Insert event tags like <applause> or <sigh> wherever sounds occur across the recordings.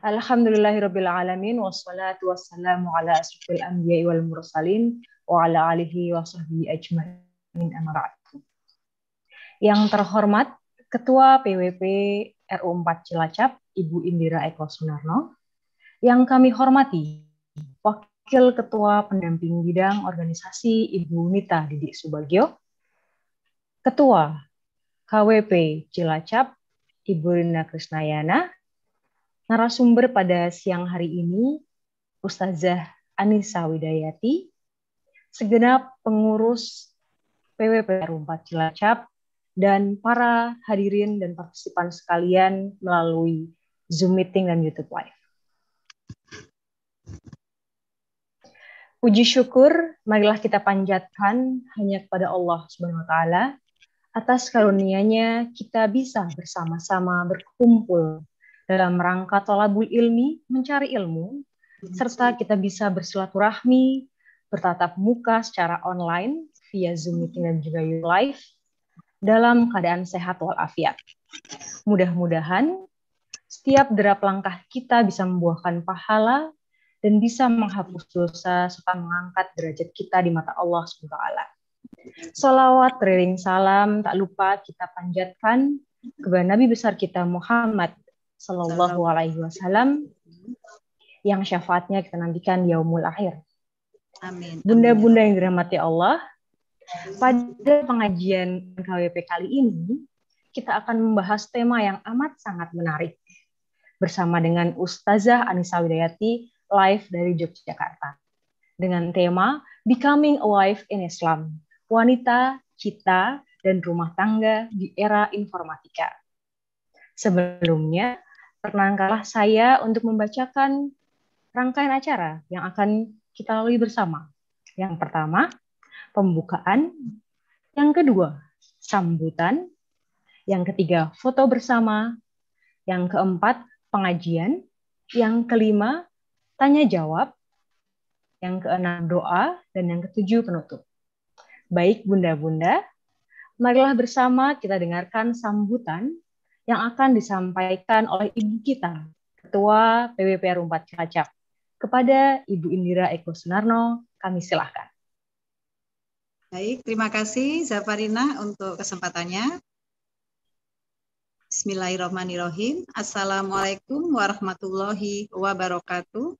Alhamdulillahirrabbilalamin, wassalatu wassalamu ala asrafil anbiya wal mursalin, wa ala alihi wa sahbihi ajma'in Yang terhormat, Ketua PWP RU 4 Cilacap, Ibu Indira Eko Sunarno. Yang kami hormati, Wakil Ketua Pendamping Bidang Organisasi Ibu Nita Didik Subagio, Ketua KWP Cilacap, Ibu Rina Krisnayana, narasumber pada siang hari ini, Ustazah Anissa Widayati, segenap pengurus PWP 4 Cilacap, dan para hadirin dan partisipan sekalian melalui Zoom meeting dan YouTube live. Puji syukur, marilah kita panjatkan hanya kepada Allah Subhanahu wa taala atas karunia-Nya kita bisa bersama-sama berkumpul dalam rangka tolabul ilmi, mencari ilmu, iya serta kita bisa bersilaturahmi, bertatap muka secara online via Zoom hmm. meeting dan juga live dalam keadaan sehat walafiat. Mudah-mudahan setiap derap langkah kita bisa membuahkan pahala dan bisa menghapus dosa serta mengangkat derajat kita di mata Allah SWT. Salawat, teriring salam, tak lupa kita panjatkan kepada Nabi besar kita Muhammad Sallallahu Alaihi Wasallam yang syafaatnya kita nantikan yaumul akhir. Amin. Bunda-bunda yang dirahmati Allah, pada pengajian KWP kali ini kita akan membahas tema yang amat sangat menarik bersama dengan Ustazah Anissa Widayati live dari Yogyakarta dengan tema Becoming a Wife in Islam, Wanita, Cita, dan Rumah Tangga di Era Informatika. Sebelumnya, Pernahkah saya untuk membacakan rangkaian acara yang akan kita lalui bersama. Yang pertama, pembukaan. Yang kedua, sambutan. Yang ketiga, foto bersama. Yang keempat, pengajian. Yang kelima, tanya jawab. Yang keenam, doa. Dan yang ketujuh, penutup. Baik, bunda-bunda, marilah bersama kita dengarkan sambutan yang akan disampaikan oleh ibu kita, Ketua PWPR 4 Cilacap. Kepada Ibu Indira Eko Sunarno, kami silahkan. Baik, terima kasih Zafarina untuk kesempatannya. Bismillahirrahmanirrahim. Assalamualaikum warahmatullahi wabarakatuh.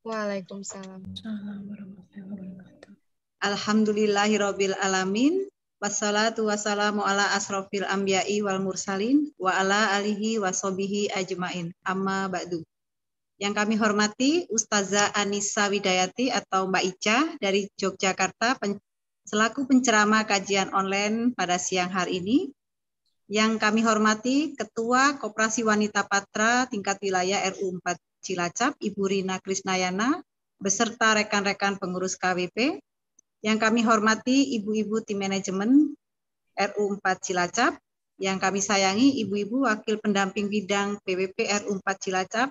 Waalaikumsalam. Alhamdulillahirrahmanirrahim. warahmatullahi wabarakatuh. Wassalatu wassalamu ala asrofil ambiyai wal mursalin wa ala alihi wasobihi ajmain. Amma ba'du. Yang kami hormati Ustazah Anissa Widayati atau Mbak Ica dari Yogyakarta pen selaku pencerama kajian online pada siang hari ini. Yang kami hormati Ketua Koperasi Wanita Patra tingkat wilayah RU 4 Cilacap, Ibu Rina Krisnayana, beserta rekan-rekan pengurus KWP, yang kami hormati Ibu-Ibu Tim Manajemen RU 4 Cilacap, yang kami sayangi Ibu-Ibu Wakil Pendamping Bidang PWP RU 4 Cilacap,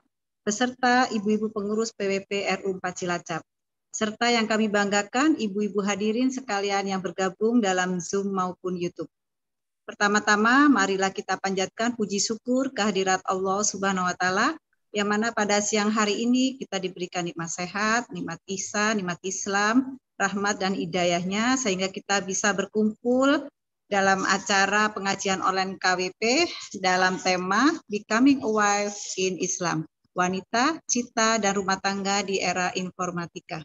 beserta Ibu-Ibu Pengurus PWP RU 4 Cilacap. Serta yang kami banggakan Ibu-Ibu hadirin sekalian yang bergabung dalam Zoom maupun YouTube. Pertama-tama, marilah kita panjatkan puji syukur kehadirat Allah Subhanahu wa Ta'ala yang mana pada siang hari ini kita diberikan nikmat sehat, nikmat isa, nikmat Islam, rahmat dan hidayahnya sehingga kita bisa berkumpul dalam acara pengajian online KWP dalam tema Becoming a Wife in Islam, wanita, cita, dan rumah tangga di era informatika.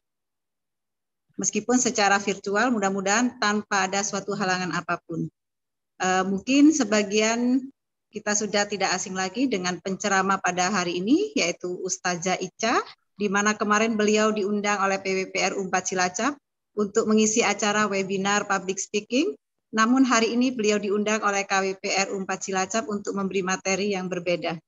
Meskipun secara virtual, mudah-mudahan tanpa ada suatu halangan apapun. Eh, mungkin sebagian kita sudah tidak asing lagi dengan pencerama pada hari ini yaitu Ustazah Ica di mana kemarin beliau diundang oleh PWPR Umpat Cilacap untuk mengisi acara webinar public speaking. Namun hari ini beliau diundang oleh KWPR Umpat Cilacap untuk memberi materi yang berbeda.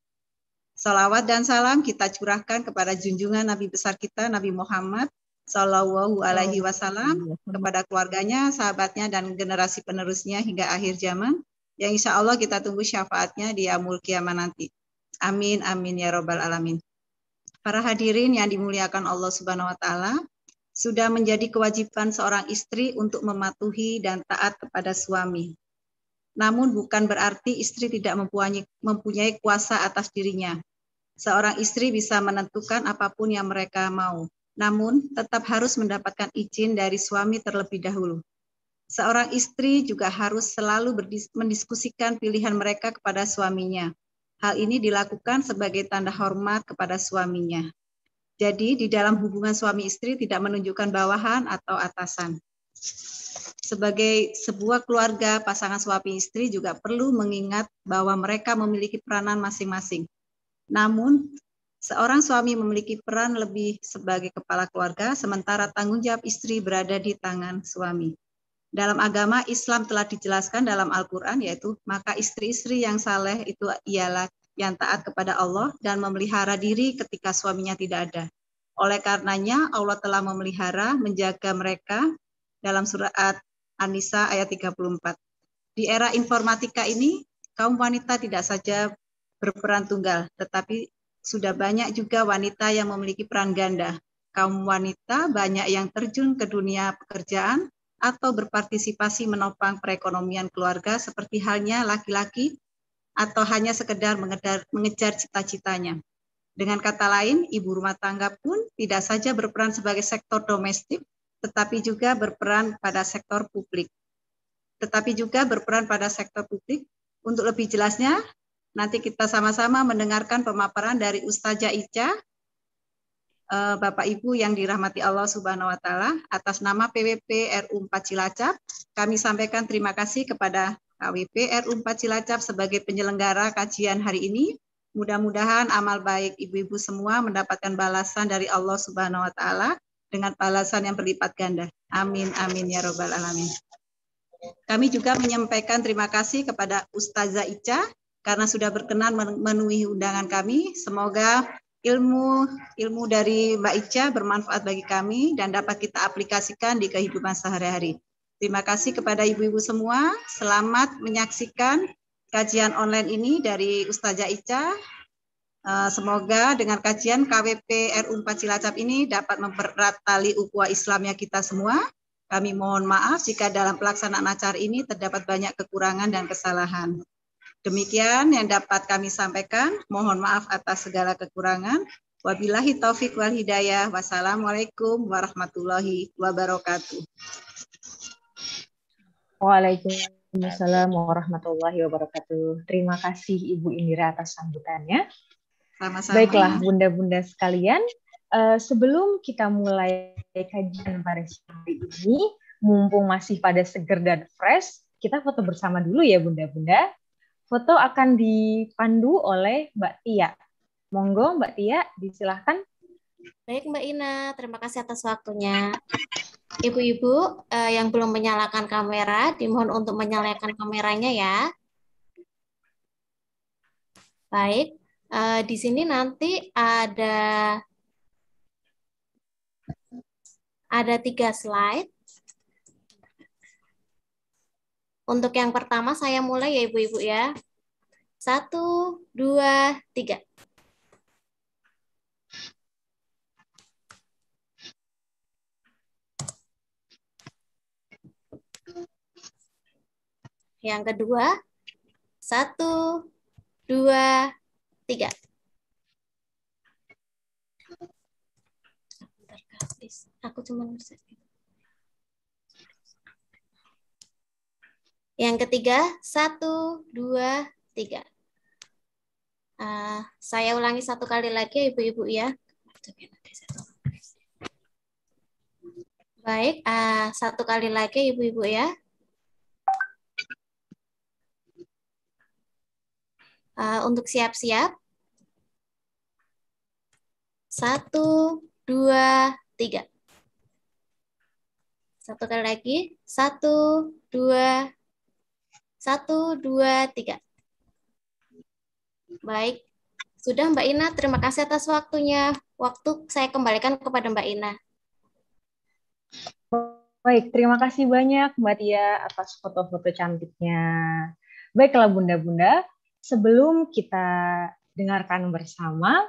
Salawat dan salam kita curahkan kepada junjungan Nabi besar kita Nabi Muhammad Sallallahu Alaihi Wasallam kepada keluarganya, sahabatnya, dan generasi penerusnya hingga akhir zaman yang insya Allah kita tunggu syafaatnya di Amul kiamat nanti. Amin, amin ya robbal alamin. Para hadirin yang dimuliakan Allah Subhanahu wa taala, sudah menjadi kewajiban seorang istri untuk mematuhi dan taat kepada suami. Namun bukan berarti istri tidak mempunyai, mempunyai kuasa atas dirinya. Seorang istri bisa menentukan apapun yang mereka mau, namun tetap harus mendapatkan izin dari suami terlebih dahulu. Seorang istri juga harus selalu mendiskusikan pilihan mereka kepada suaminya. Hal ini dilakukan sebagai tanda hormat kepada suaminya. Jadi di dalam hubungan suami istri tidak menunjukkan bawahan atau atasan. Sebagai sebuah keluarga, pasangan suami istri juga perlu mengingat bahwa mereka memiliki peranan masing-masing. Namun, Seorang suami memiliki peran lebih sebagai kepala keluarga, sementara tanggung jawab istri berada di tangan suami dalam agama Islam telah dijelaskan dalam Al-Quran yaitu maka istri-istri yang saleh itu ialah yang taat kepada Allah dan memelihara diri ketika suaminya tidak ada. Oleh karenanya Allah telah memelihara, menjaga mereka dalam surat An-Nisa ayat 34. Di era informatika ini kaum wanita tidak saja berperan tunggal, tetapi sudah banyak juga wanita yang memiliki peran ganda. Kaum wanita banyak yang terjun ke dunia pekerjaan atau berpartisipasi menopang perekonomian keluarga seperti halnya laki-laki atau hanya sekedar mengedar, mengejar cita-citanya. Dengan kata lain, ibu rumah tangga pun tidak saja berperan sebagai sektor domestik, tetapi juga berperan pada sektor publik. Tetapi juga berperan pada sektor publik. Untuk lebih jelasnya, nanti kita sama-sama mendengarkan pemaparan dari Ustazah Ica Eh, Bapak Ibu yang dirahmati Allah Subhanahu wa taala, atas nama PWP RU 4 Cilacap, kami sampaikan terima kasih kepada KWP RU 4 Cilacap sebagai penyelenggara kajian hari ini. Mudah-mudahan amal baik ibu-ibu semua mendapatkan balasan dari Allah Subhanahu wa taala dengan balasan yang berlipat ganda. Amin amin ya robbal alamin. Kami juga menyampaikan terima kasih kepada Ustazah Ica karena sudah berkenan memenuhi undangan kami. Semoga ilmu ilmu dari Mbak Ica bermanfaat bagi kami dan dapat kita aplikasikan di kehidupan sehari-hari. Terima kasih kepada ibu-ibu semua. Selamat menyaksikan kajian online ini dari Ustazah Ica. Eh, semoga dengan kajian KWP R. 4 Cilacap ini dapat mempererat tali ukhuwah Islamnya kita semua. Kami mohon maaf jika dalam pelaksanaan acara ini terdapat banyak kekurangan dan kesalahan. Demikian yang dapat kami sampaikan. Mohon maaf atas segala kekurangan. Wabillahi taufik wal hidayah. Wassalamualaikum warahmatullahi wabarakatuh. Waalaikumsalam warahmatullahi wabarakatuh. Terima kasih Ibu Indira atas sambutannya. Sama-sama. Baiklah, bunda-bunda sekalian, eh, sebelum kita mulai kajian pada siang hari ini, mumpung masih pada seger dan fresh, kita foto bersama dulu ya bunda-bunda. Foto akan dipandu oleh Mbak Tia. Monggo Mbak Tia, disilahkan. Baik Mbak Ina, terima kasih atas waktunya. Ibu-ibu eh, yang belum menyalakan kamera, dimohon untuk menyalakan kameranya ya. Baik, eh, di sini nanti ada ada tiga slide. Untuk yang pertama saya mulai ya Ibu-Ibu ya. Satu, dua, tiga. Yang kedua, satu, dua, tiga. Aku cuma bisa. Yang ketiga, satu, dua, tiga. Uh, saya ulangi satu kali lagi, ya, ibu-ibu ya. Baik, uh, satu kali lagi, ya, ibu-ibu ya. Uh, untuk siap-siap. Satu, dua, tiga. Satu kali lagi. Satu, dua, satu, dua, tiga. Baik. Sudah Mbak Ina, terima kasih atas waktunya. Waktu saya kembalikan kepada Mbak Ina. Baik, terima kasih banyak Mbak Tia atas foto-foto cantiknya. Baiklah Bunda-Bunda, sebelum kita dengarkan bersama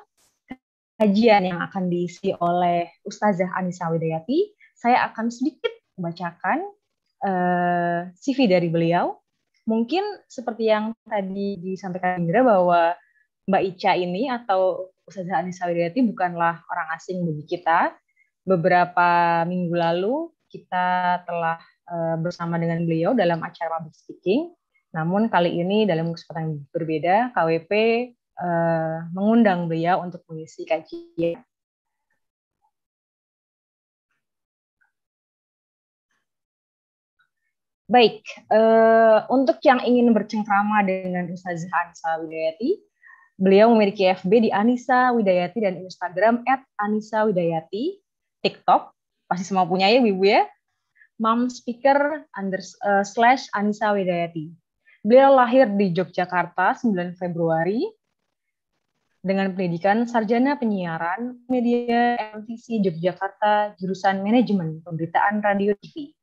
kajian yang akan diisi oleh Ustazah Anissa Widayati, saya akan sedikit membacakan uh, eh, CV dari beliau Mungkin seperti yang tadi disampaikan Indra bahwa Mbak Ica ini atau Ustazah Anissa Widayati bukanlah orang asing bagi kita. Beberapa minggu lalu kita telah eh, bersama dengan beliau dalam acara public speaking. Namun kali ini dalam kesempatan yang berbeda, KWP eh, mengundang beliau untuk mengisi kajian Baik, uh, untuk yang ingin bercengkrama dengan Ustazah Anissa Widayati, beliau memiliki FB di Anissa Widayati dan Instagram at Anissa Widayati, TikTok, pasti semua punya ya Wibu ya, Mom Speaker under, uh, slash Anissa Widayati. Beliau lahir di Yogyakarta 9 Februari dengan pendidikan Sarjana Penyiaran Media MTC Yogyakarta jurusan Manajemen Pemberitaan Radio TV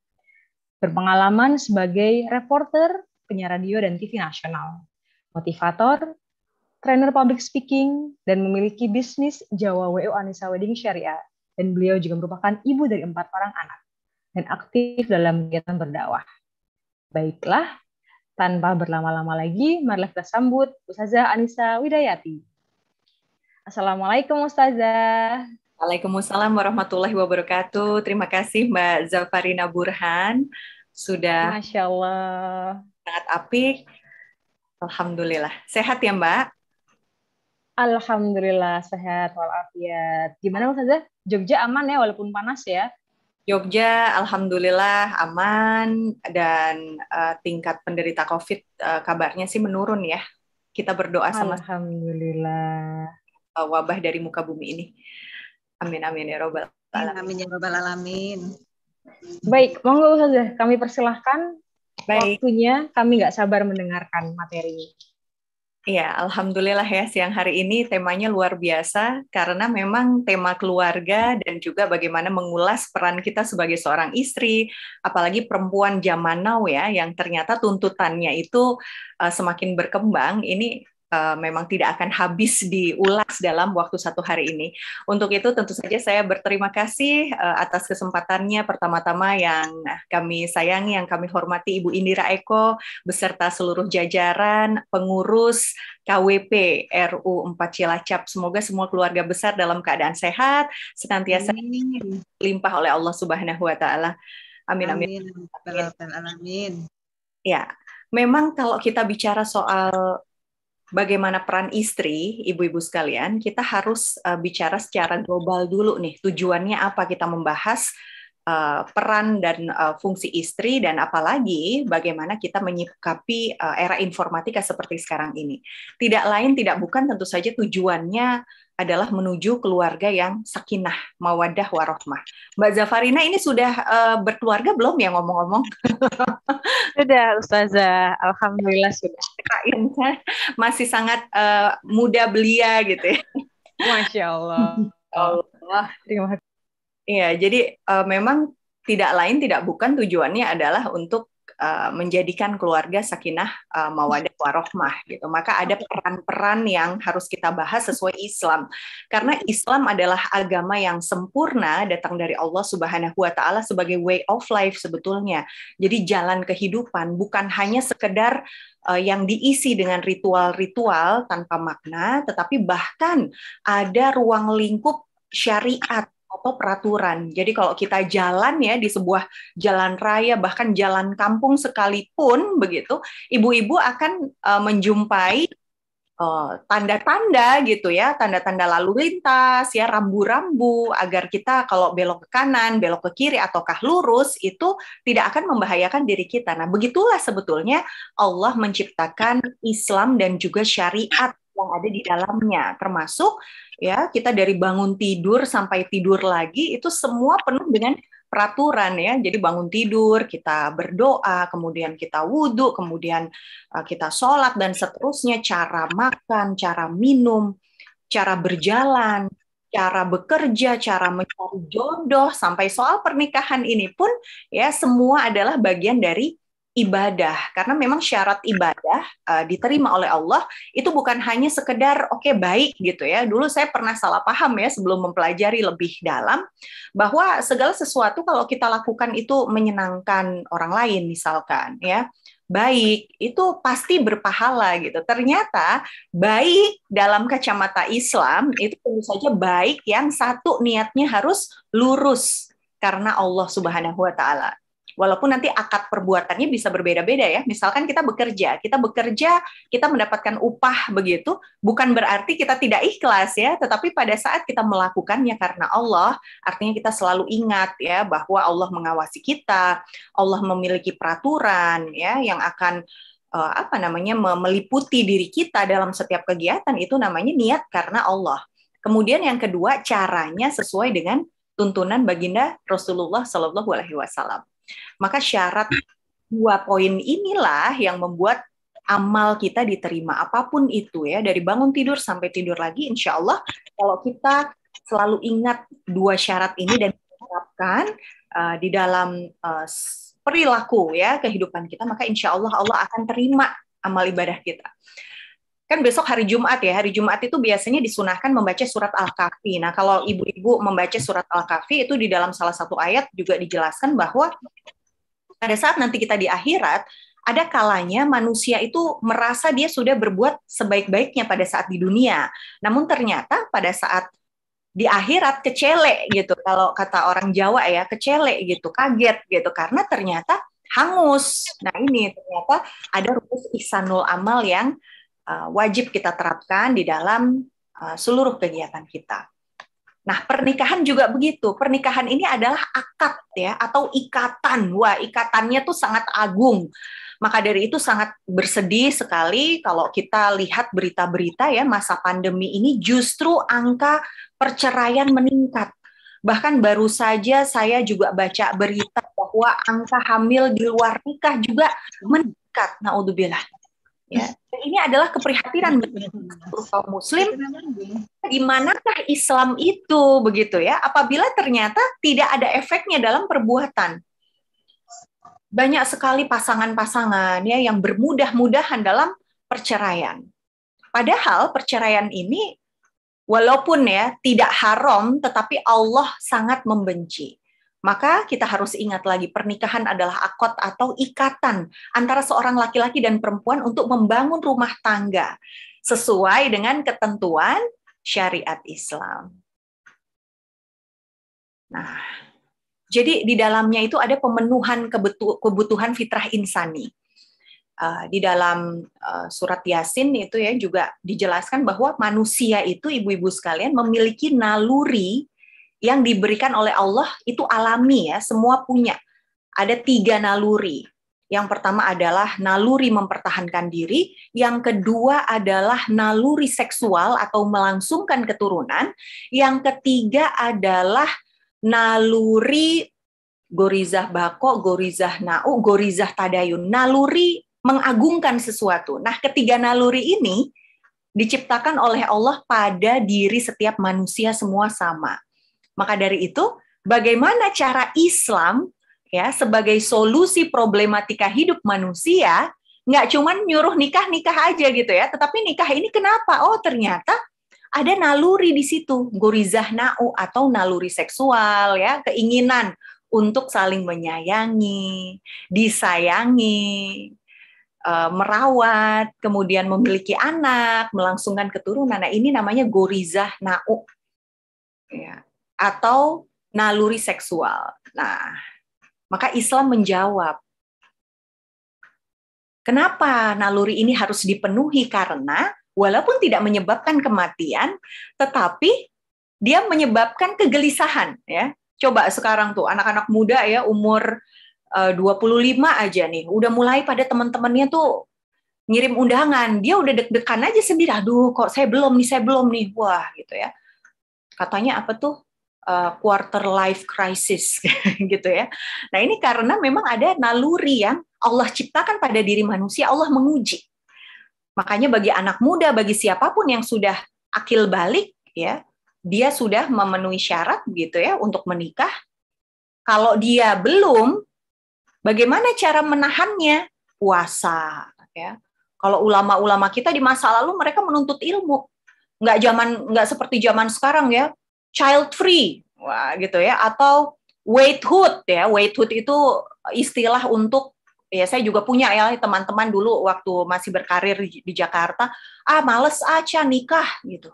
berpengalaman sebagai reporter, penyiar radio dan TV nasional, motivator, trainer public speaking, dan memiliki bisnis Jawa WO Anissa Wedding Syariah. Dan beliau juga merupakan ibu dari empat orang anak dan aktif dalam kegiatan berdakwah. Baiklah, tanpa berlama-lama lagi, marilah kita sambut Ustazah Anissa Widayati. Assalamualaikum Ustazah. Waalaikumsalam warahmatullahi wabarakatuh. Terima kasih Mbak Zafarina Burhan sudah Masya Allah. sangat apik. Alhamdulillah. Sehat ya Mbak? Alhamdulillah sehat walafiat. Gimana Ustazah? Jogja aman ya walaupun panas ya? Jogja alhamdulillah aman dan uh, tingkat penderita COVID uh, kabarnya sih menurun ya. Kita berdoa sama alhamdulillah eh, wabah dari muka bumi ini. Amin amin ya robbal alamin. Amin ya robbal alamin. Baik, monggo Ustazah, kami persilahkan Baik. waktunya. Kami nggak sabar mendengarkan materi. Iya, alhamdulillah ya siang hari ini temanya luar biasa karena memang tema keluarga dan juga bagaimana mengulas peran kita sebagai seorang istri, apalagi perempuan zaman now ya yang ternyata tuntutannya itu uh, semakin berkembang. Ini uh, memang tidak akan habis diulas dalam waktu satu hari ini. Untuk itu tentu saja saya berterima kasih uh, atas kesempatannya pertama-tama yang kami sayangi, yang kami hormati Ibu Indira Eko beserta seluruh jajaran pengurus KWP RU 4 Cilacap. Semoga semua keluarga besar dalam keadaan sehat, senantiasa limpah oleh Allah Subhanahu wa taala. Amin amin. Amin. Ya amin. Ya, memang kalau kita bicara soal bagaimana peran istri, ibu-ibu sekalian, kita harus uh, bicara secara global dulu nih. Tujuannya apa kita membahas Eh, peran dan eh, fungsi istri dan apalagi bagaimana kita menyikapi eh, era informatika seperti sekarang ini. Tidak lain tidak bukan tentu saja tujuannya adalah menuju keluarga yang sakinah, mawadah, warohmah. Mbak Zafarina ini sudah uh, berkeluarga belum ya ngomong-ngomong? <laughs> sudah, Ustazah. Alhamdulillah sudah. Ya. Masih sangat uh, muda belia gitu ya. Masya Allah. <laughs> Allah. Terima kasih. Iya, jadi uh, memang tidak lain tidak bukan tujuannya adalah untuk uh, menjadikan keluarga sakinah uh, mawadah warohmah gitu. Maka ada peran-peran yang harus kita bahas sesuai Islam. Karena Islam adalah agama yang sempurna datang dari Allah Subhanahu wa taala sebagai way of life sebetulnya. Jadi jalan kehidupan bukan hanya sekedar uh, yang diisi dengan ritual-ritual tanpa makna, tetapi bahkan ada ruang lingkup syariat atau peraturan. Jadi kalau kita jalan ya di sebuah jalan raya bahkan jalan kampung sekalipun begitu, ibu-ibu akan uh, menjumpai eh, tanda-tanda gitu ya, tanda-tanda lalu lintas ya, rambu-rambu agar kita kalau belok ke kanan, belok ke kiri ataukah lurus itu tidak akan membahayakan diri kita. Nah, begitulah sebetulnya Allah menciptakan Islam dan juga syariat yang ada di dalamnya termasuk ya kita dari bangun tidur sampai tidur lagi itu semua penuh dengan peraturan ya. Jadi bangun tidur, kita berdoa, kemudian kita wudhu, kemudian eh, kita sholat dan seterusnya. Cara makan, cara minum, cara berjalan, cara bekerja, cara mencari jodoh, sampai soal pernikahan ini pun ya semua adalah bagian dari ibadah karena memang syarat ibadah uh, diterima oleh Allah itu bukan hanya sekedar oke okay, baik gitu ya. Dulu saya pernah salah paham ya sebelum mempelajari lebih dalam bahwa segala sesuatu kalau kita lakukan itu menyenangkan orang lain misalkan ya. Baik itu pasti berpahala gitu. Ternyata baik dalam kacamata Islam itu tentu saja baik yang satu niatnya harus lurus karena Allah Subhanahu wa taala. Walaupun nanti akad perbuatannya bisa berbeda-beda ya. Misalkan kita bekerja, kita bekerja, kita mendapatkan upah begitu, bukan berarti kita tidak ikhlas ya, tetapi pada saat kita melakukannya karena Allah, artinya kita selalu ingat ya bahwa Allah mengawasi kita, Allah memiliki peraturan ya yang akan eh, apa namanya meliputi diri kita dalam setiap kegiatan itu namanya niat karena Allah. Kemudian yang kedua caranya sesuai dengan tuntunan baginda Rasulullah Shallallahu Alaihi Wasallam. Maka syarat dua poin inilah yang membuat amal kita diterima apapun itu ya dari bangun tidur sampai tidur lagi insya Allah kalau kita selalu ingat dua syarat ini dan menerapkan uh, eh, di dalam uh, perilaku ya kehidupan kita maka insya Allah Allah akan terima amal ibadah kita kan besok hari Jumat ya, hari Jumat itu biasanya disunahkan membaca surat Al-Kahfi. Nah, kalau ibu-ibu membaca surat Al-Kahfi itu di dalam salah satu ayat juga dijelaskan bahwa pada saat nanti kita di akhirat, ada kalanya manusia itu merasa dia sudah berbuat sebaik-baiknya pada saat di dunia. Namun ternyata pada saat di akhirat kecelek gitu kalau kata orang Jawa ya kecelek gitu kaget gitu karena ternyata hangus nah ini ternyata ada rumus isanul amal yang Eh, wajib kita terapkan di dalam eh, seluruh kegiatan kita. Nah, pernikahan juga begitu. Pernikahan ini adalah akad ya atau ikatan. Wah, ikatannya tuh sangat agung. Maka dari itu sangat bersedih sekali kalau kita lihat berita-berita ya masa pandemi ini justru angka perceraian meningkat. Bahkan baru saja saya juga baca berita bahwa angka hamil di luar nikah juga meningkat. Naudzubillah. Ya. Dan ini adalah keprihatinan gitu. kaum muslim di manakah Islam itu begitu ya apabila ternyata tidak ada efeknya dalam perbuatan. Banyak sekali pasangan-pasangan ya yang bermudah-mudahan dalam perceraian. Padahal perceraian ini walaupun ya tidak haram tetapi Allah sangat membenci. Maka kita harus ingat lagi pernikahan adalah akot atau ikatan antara seorang laki-laki dan perempuan untuk membangun rumah tangga sesuai dengan ketentuan syariat Islam. Nah, jadi di dalamnya itu ada pemenuhan kebutuhan fitrah insani. Eh, di dalam eh, surat Yasin itu ya juga dijelaskan bahwa manusia itu ibu-ibu sekalian memiliki naluri yang diberikan oleh Allah itu alami ya, semua punya. Ada tiga naluri. Yang pertama adalah naluri mempertahankan diri, yang kedua adalah naluri seksual atau melangsungkan keturunan, yang ketiga adalah naluri gorizah bako, gorizah nau, gorizah tadayun, naluri mengagungkan sesuatu. Nah, ketiga naluri ini diciptakan oleh Allah pada diri setiap manusia semua sama maka dari itu, bagaimana cara Islam ya sebagai solusi problematika hidup manusia nggak cuman nyuruh nikah nikah aja gitu ya tetapi nikah ini kenapa oh ternyata ada naluri di situ gorizah nau atau naluri seksual ya keinginan untuk saling menyayangi disayangi e, merawat kemudian memiliki anak melangsungkan keturunan nah ini namanya gorizah nau ya atau naluri seksual. Nah, maka Islam menjawab, kenapa naluri ini harus dipenuhi? Karena walaupun tidak menyebabkan kematian, tetapi dia menyebabkan kegelisahan. Ya, coba sekarang tuh anak-anak muda ya umur 25 eh, aja nih, udah mulai pada teman-temannya tuh ngirim undangan, dia udah deg-degan aja sendiri, aduh kok saya belum nih, saya belum nih, wah gitu ya. Katanya apa tuh, Eh, quarter life crisis <laughs> gitu ya. Nah ini karena memang ada naluri yang Allah ciptakan pada diri manusia, Allah menguji. Makanya bagi anak muda, bagi siapapun yang sudah akil balik ya, dia sudah memenuhi syarat gitu ya untuk menikah. Kalau dia belum, bagaimana cara menahannya? Puasa ya. Kalau ulama-ulama kita di masa lalu mereka menuntut ilmu, nggak zaman nggak seperti zaman sekarang ya child free, wah gitu ya, atau hood ya, hood itu istilah untuk ya saya juga punya ya teman-teman dulu waktu masih berkarir di, Jakarta, ah males aja ah, nikah gitu.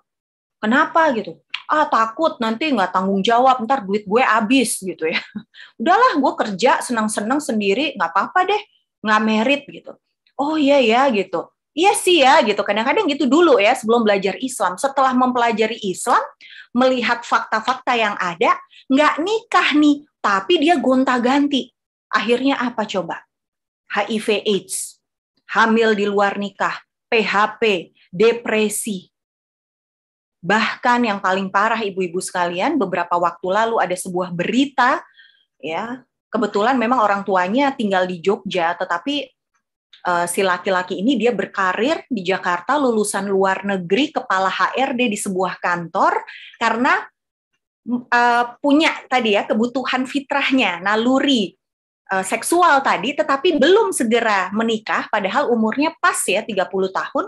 Kenapa gitu? ah takut nanti nggak tanggung jawab ntar duit gue habis gitu ya <laughs> udahlah gue kerja senang-senang sendiri nggak apa-apa deh nggak merit gitu oh iya ya gitu iya sih ya gitu kadang-kadang gitu dulu ya sebelum belajar Islam setelah mempelajari Islam melihat fakta-fakta yang ada, nggak nikah nih, tapi dia gonta-ganti. Akhirnya apa coba? HIV AIDS, hamil di luar nikah, PHP, depresi. Bahkan yang paling parah ibu-ibu sekalian, beberapa waktu lalu ada sebuah berita ya, kebetulan memang orang tuanya tinggal di Jogja, tetapi uh, si laki-laki ini dia berkarir di Jakarta lulusan luar negeri kepala HRD di sebuah kantor karena uh, punya tadi ya kebutuhan fitrahnya naluri eh, seksual tadi tetapi belum segera menikah padahal umurnya pas ya 30 tahun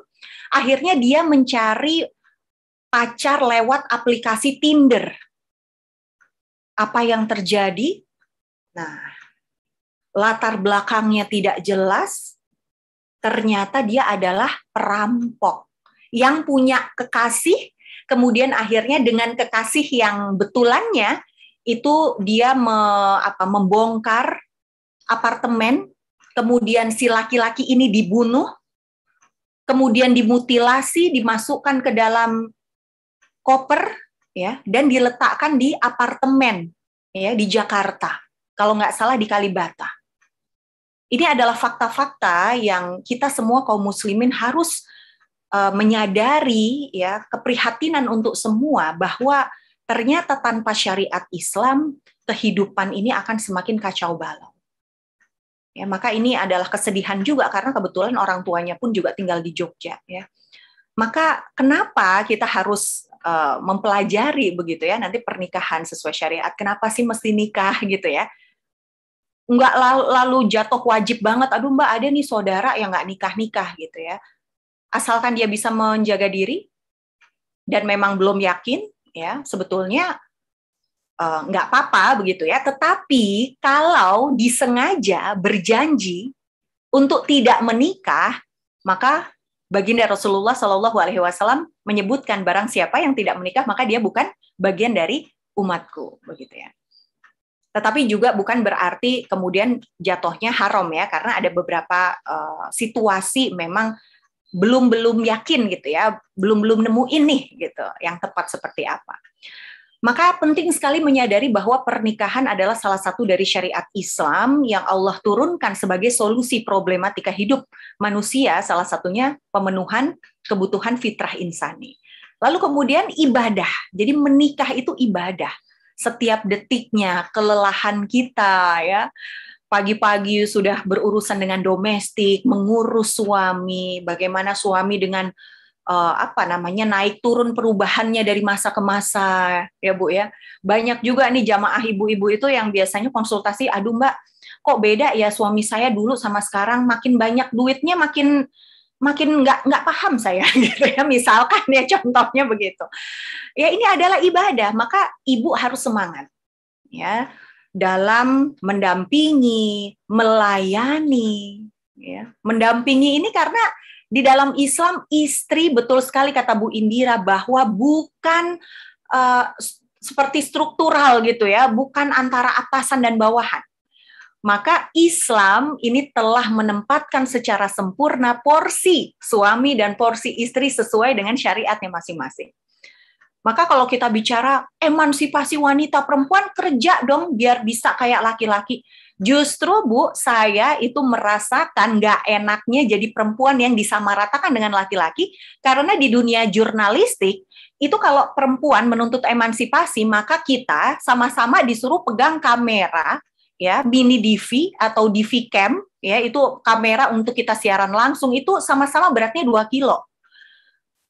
akhirnya dia mencari pacar lewat aplikasi Tinder apa yang terjadi nah latar belakangnya tidak jelas ternyata dia adalah perampok yang punya kekasih, kemudian akhirnya dengan kekasih yang betulannya itu dia me, apa, membongkar apartemen, kemudian si laki-laki ini dibunuh, kemudian dimutilasi, dimasukkan ke dalam koper, ya, dan diletakkan di apartemen, ya, di Jakarta. Kalau nggak salah di Kalibata ini adalah fakta-fakta yang kita semua kaum muslimin harus uh, menyadari ya keprihatinan untuk semua bahwa ternyata tanpa syariat Islam kehidupan ini akan semakin kacau balau. Ya, maka ini adalah kesedihan juga karena kebetulan orang tuanya pun juga tinggal di Jogja ya. Maka kenapa kita harus uh, mempelajari begitu ya nanti pernikahan sesuai syariat? Kenapa sih mesti nikah gitu ya? nggak lalu, jatuh wajib banget aduh mbak ada nih saudara yang nggak nikah nikah gitu ya asalkan dia bisa menjaga diri dan memang belum yakin ya sebetulnya uh, nggak apa-apa begitu ya tetapi kalau disengaja berjanji untuk tidak menikah maka baginda Rasulullah Shallallahu Alaihi Wasallam menyebutkan barang siapa yang tidak menikah maka dia bukan bagian dari umatku begitu ya tetapi juga bukan berarti kemudian jatuhnya haram ya karena ada beberapa uh, situasi memang belum belum yakin gitu ya belum belum nemu ini gitu yang tepat seperti apa maka penting sekali menyadari bahwa pernikahan adalah salah satu dari syariat Islam yang Allah turunkan sebagai solusi problematika hidup manusia, salah satunya pemenuhan kebutuhan fitrah insani. Lalu kemudian ibadah. Jadi menikah itu ibadah setiap detiknya, kelelahan kita ya. Pagi-pagi sudah berurusan dengan domestik, mengurus suami, bagaimana suami dengan uh, apa namanya naik turun perubahannya dari masa ke masa ya bu ya banyak juga nih jamaah ibu-ibu itu yang biasanya konsultasi aduh mbak kok beda ya suami saya dulu sama sekarang makin banyak duitnya makin makin nggak nggak paham saya <laughs> gitu ya misalkan ya contohnya begitu ya ini adalah ibadah maka ibu harus semangat ya dalam mendampingi melayani ya mendampingi ini karena di dalam Islam istri betul sekali kata Bu Indira bahwa bukan uh, seperti struktural gitu ya bukan antara atasan dan bawahan maka Islam ini telah menempatkan secara sempurna porsi suami dan porsi istri sesuai dengan syariatnya masing-masing. Maka kalau kita bicara emansipasi wanita perempuan kerja dong biar bisa kayak laki-laki. Justru Bu, saya itu merasakan nggak enaknya jadi perempuan yang disamaratakan dengan laki-laki karena di dunia jurnalistik itu kalau perempuan menuntut emansipasi maka kita sama-sama disuruh pegang kamera ya mini DV atau DV cam ya itu kamera untuk kita siaran langsung itu sama-sama beratnya 2 kilo.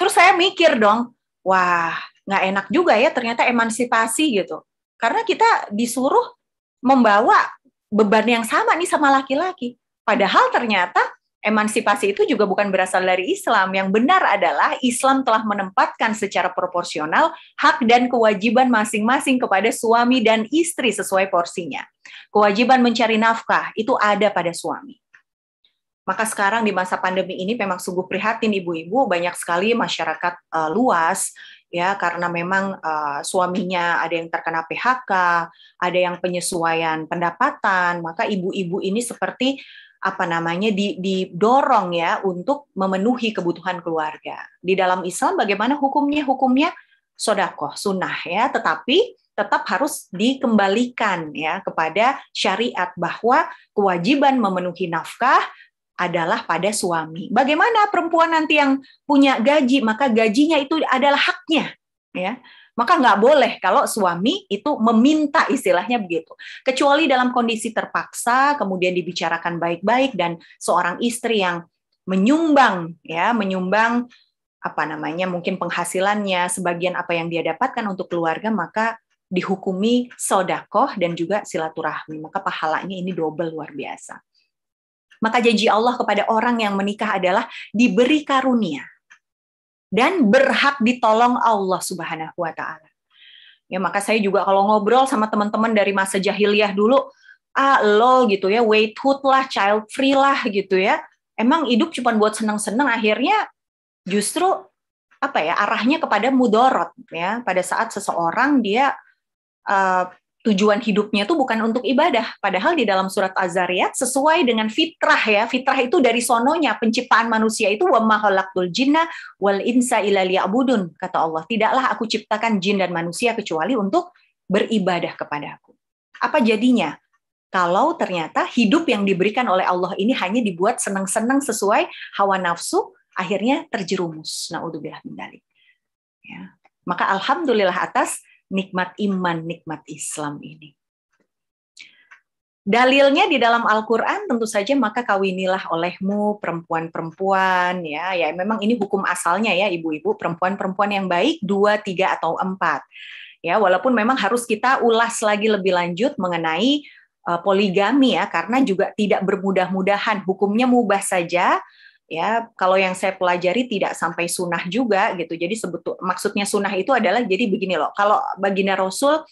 Terus saya mikir dong, wah nggak enak juga ya ternyata emansipasi gitu. Karena kita disuruh membawa beban yang sama nih sama laki-laki. Padahal ternyata emansipasi itu juga bukan berasal dari Islam. Yang benar adalah Islam telah menempatkan secara proporsional hak dan kewajiban masing-masing kepada suami dan istri sesuai porsinya. Kewajiban mencari nafkah itu ada pada suami. Maka sekarang di masa pandemi ini memang sungguh prihatin ibu-ibu banyak sekali masyarakat uh, luas ya karena memang uh, suaminya ada yang terkena PHK, ada yang penyesuaian pendapatan, maka ibu-ibu ini seperti apa namanya didorong ya untuk memenuhi kebutuhan keluarga. Di dalam Islam bagaimana hukumnya? Hukumnya sodakoh, sunnah ya, tetapi tetap harus dikembalikan ya kepada syariat bahwa kewajiban memenuhi nafkah adalah pada suami. Bagaimana perempuan nanti yang punya gaji, maka gajinya itu adalah haknya ya. Maka nggak boleh kalau suami itu meminta istilahnya begitu. Kecuali dalam kondisi terpaksa, kemudian dibicarakan baik-baik dan seorang istri yang menyumbang ya, menyumbang apa namanya mungkin penghasilannya sebagian apa yang dia dapatkan untuk keluarga maka dihukumi sodakoh dan juga silaturahmi. Maka pahalanya ini double luar biasa. Maka janji Allah kepada orang yang menikah adalah diberi karunia dan berhak ditolong Allah Subhanahu wa taala. Ya maka saya juga kalau ngobrol sama teman-teman dari masa jahiliyah dulu, ah lol gitu ya, waithood lah, child free lah gitu ya. Emang hidup cuma buat seneng-seneng akhirnya justru apa ya arahnya kepada mudorot ya pada saat seseorang dia uh, tujuan hidupnya itu bukan untuk ibadah. Padahal di dalam surat Az-Zariyat sesuai dengan fitrah ya. Fitrah itu dari sononya penciptaan manusia itu wa mahalaktul jinna wal insa ila liya'budun kata Allah. Tidaklah aku ciptakan jin dan manusia kecuali untuk beribadah kepada aku. Apa jadinya? Kalau ternyata hidup yang diberikan oleh Allah ini hanya dibuat senang-senang sesuai hawa nafsu, akhirnya terjerumus. Nah, Ya. Maka alhamdulillah atas nikmat iman, nikmat Islam ini. Dalilnya di dalam Al-Quran tentu saja maka kawinilah olehmu perempuan-perempuan ya ya memang ini hukum asalnya ya ibu-ibu perempuan-perempuan yang baik dua tiga atau empat ya walaupun memang harus kita ulas lagi lebih lanjut mengenai uh, poligami ya karena juga tidak bermudah-mudahan hukumnya mubah saja ya kalau yang saya pelajari tidak sampai sunnah juga gitu jadi sebetul maksudnya sunnah itu adalah jadi begini loh kalau baginda rasul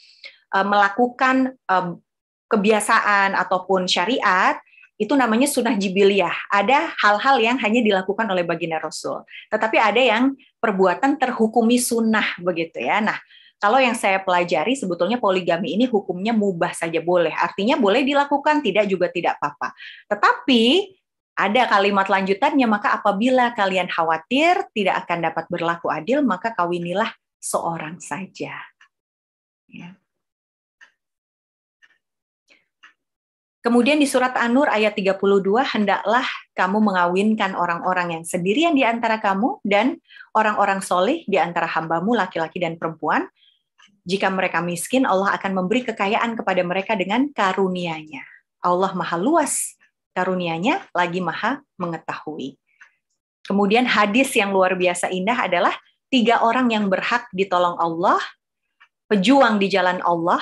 e, melakukan e, kebiasaan ataupun syariat itu namanya sunnah jibiliyah. Ada hal-hal yang hanya dilakukan oleh baginda Rasul. Tetapi ada yang perbuatan terhukumi sunnah begitu ya. Nah, kalau yang saya pelajari sebetulnya poligami ini hukumnya mubah saja boleh. Artinya boleh dilakukan, tidak juga tidak apa-apa. Tetapi ada kalimat lanjutannya, maka apabila kalian khawatir tidak akan dapat berlaku adil, maka kawinilah seorang saja. Ya. Kemudian di surat An-Nur ayat 32, hendaklah kamu mengawinkan orang-orang yang sendirian di antara kamu dan orang-orang soleh di antara hambamu laki-laki dan perempuan. Jika mereka miskin, Allah akan memberi kekayaan kepada mereka dengan karunia-Nya. Allah maha luas karunianya lagi maha mengetahui. Kemudian hadis yang luar biasa indah adalah tiga orang yang berhak ditolong Allah, pejuang di jalan Allah,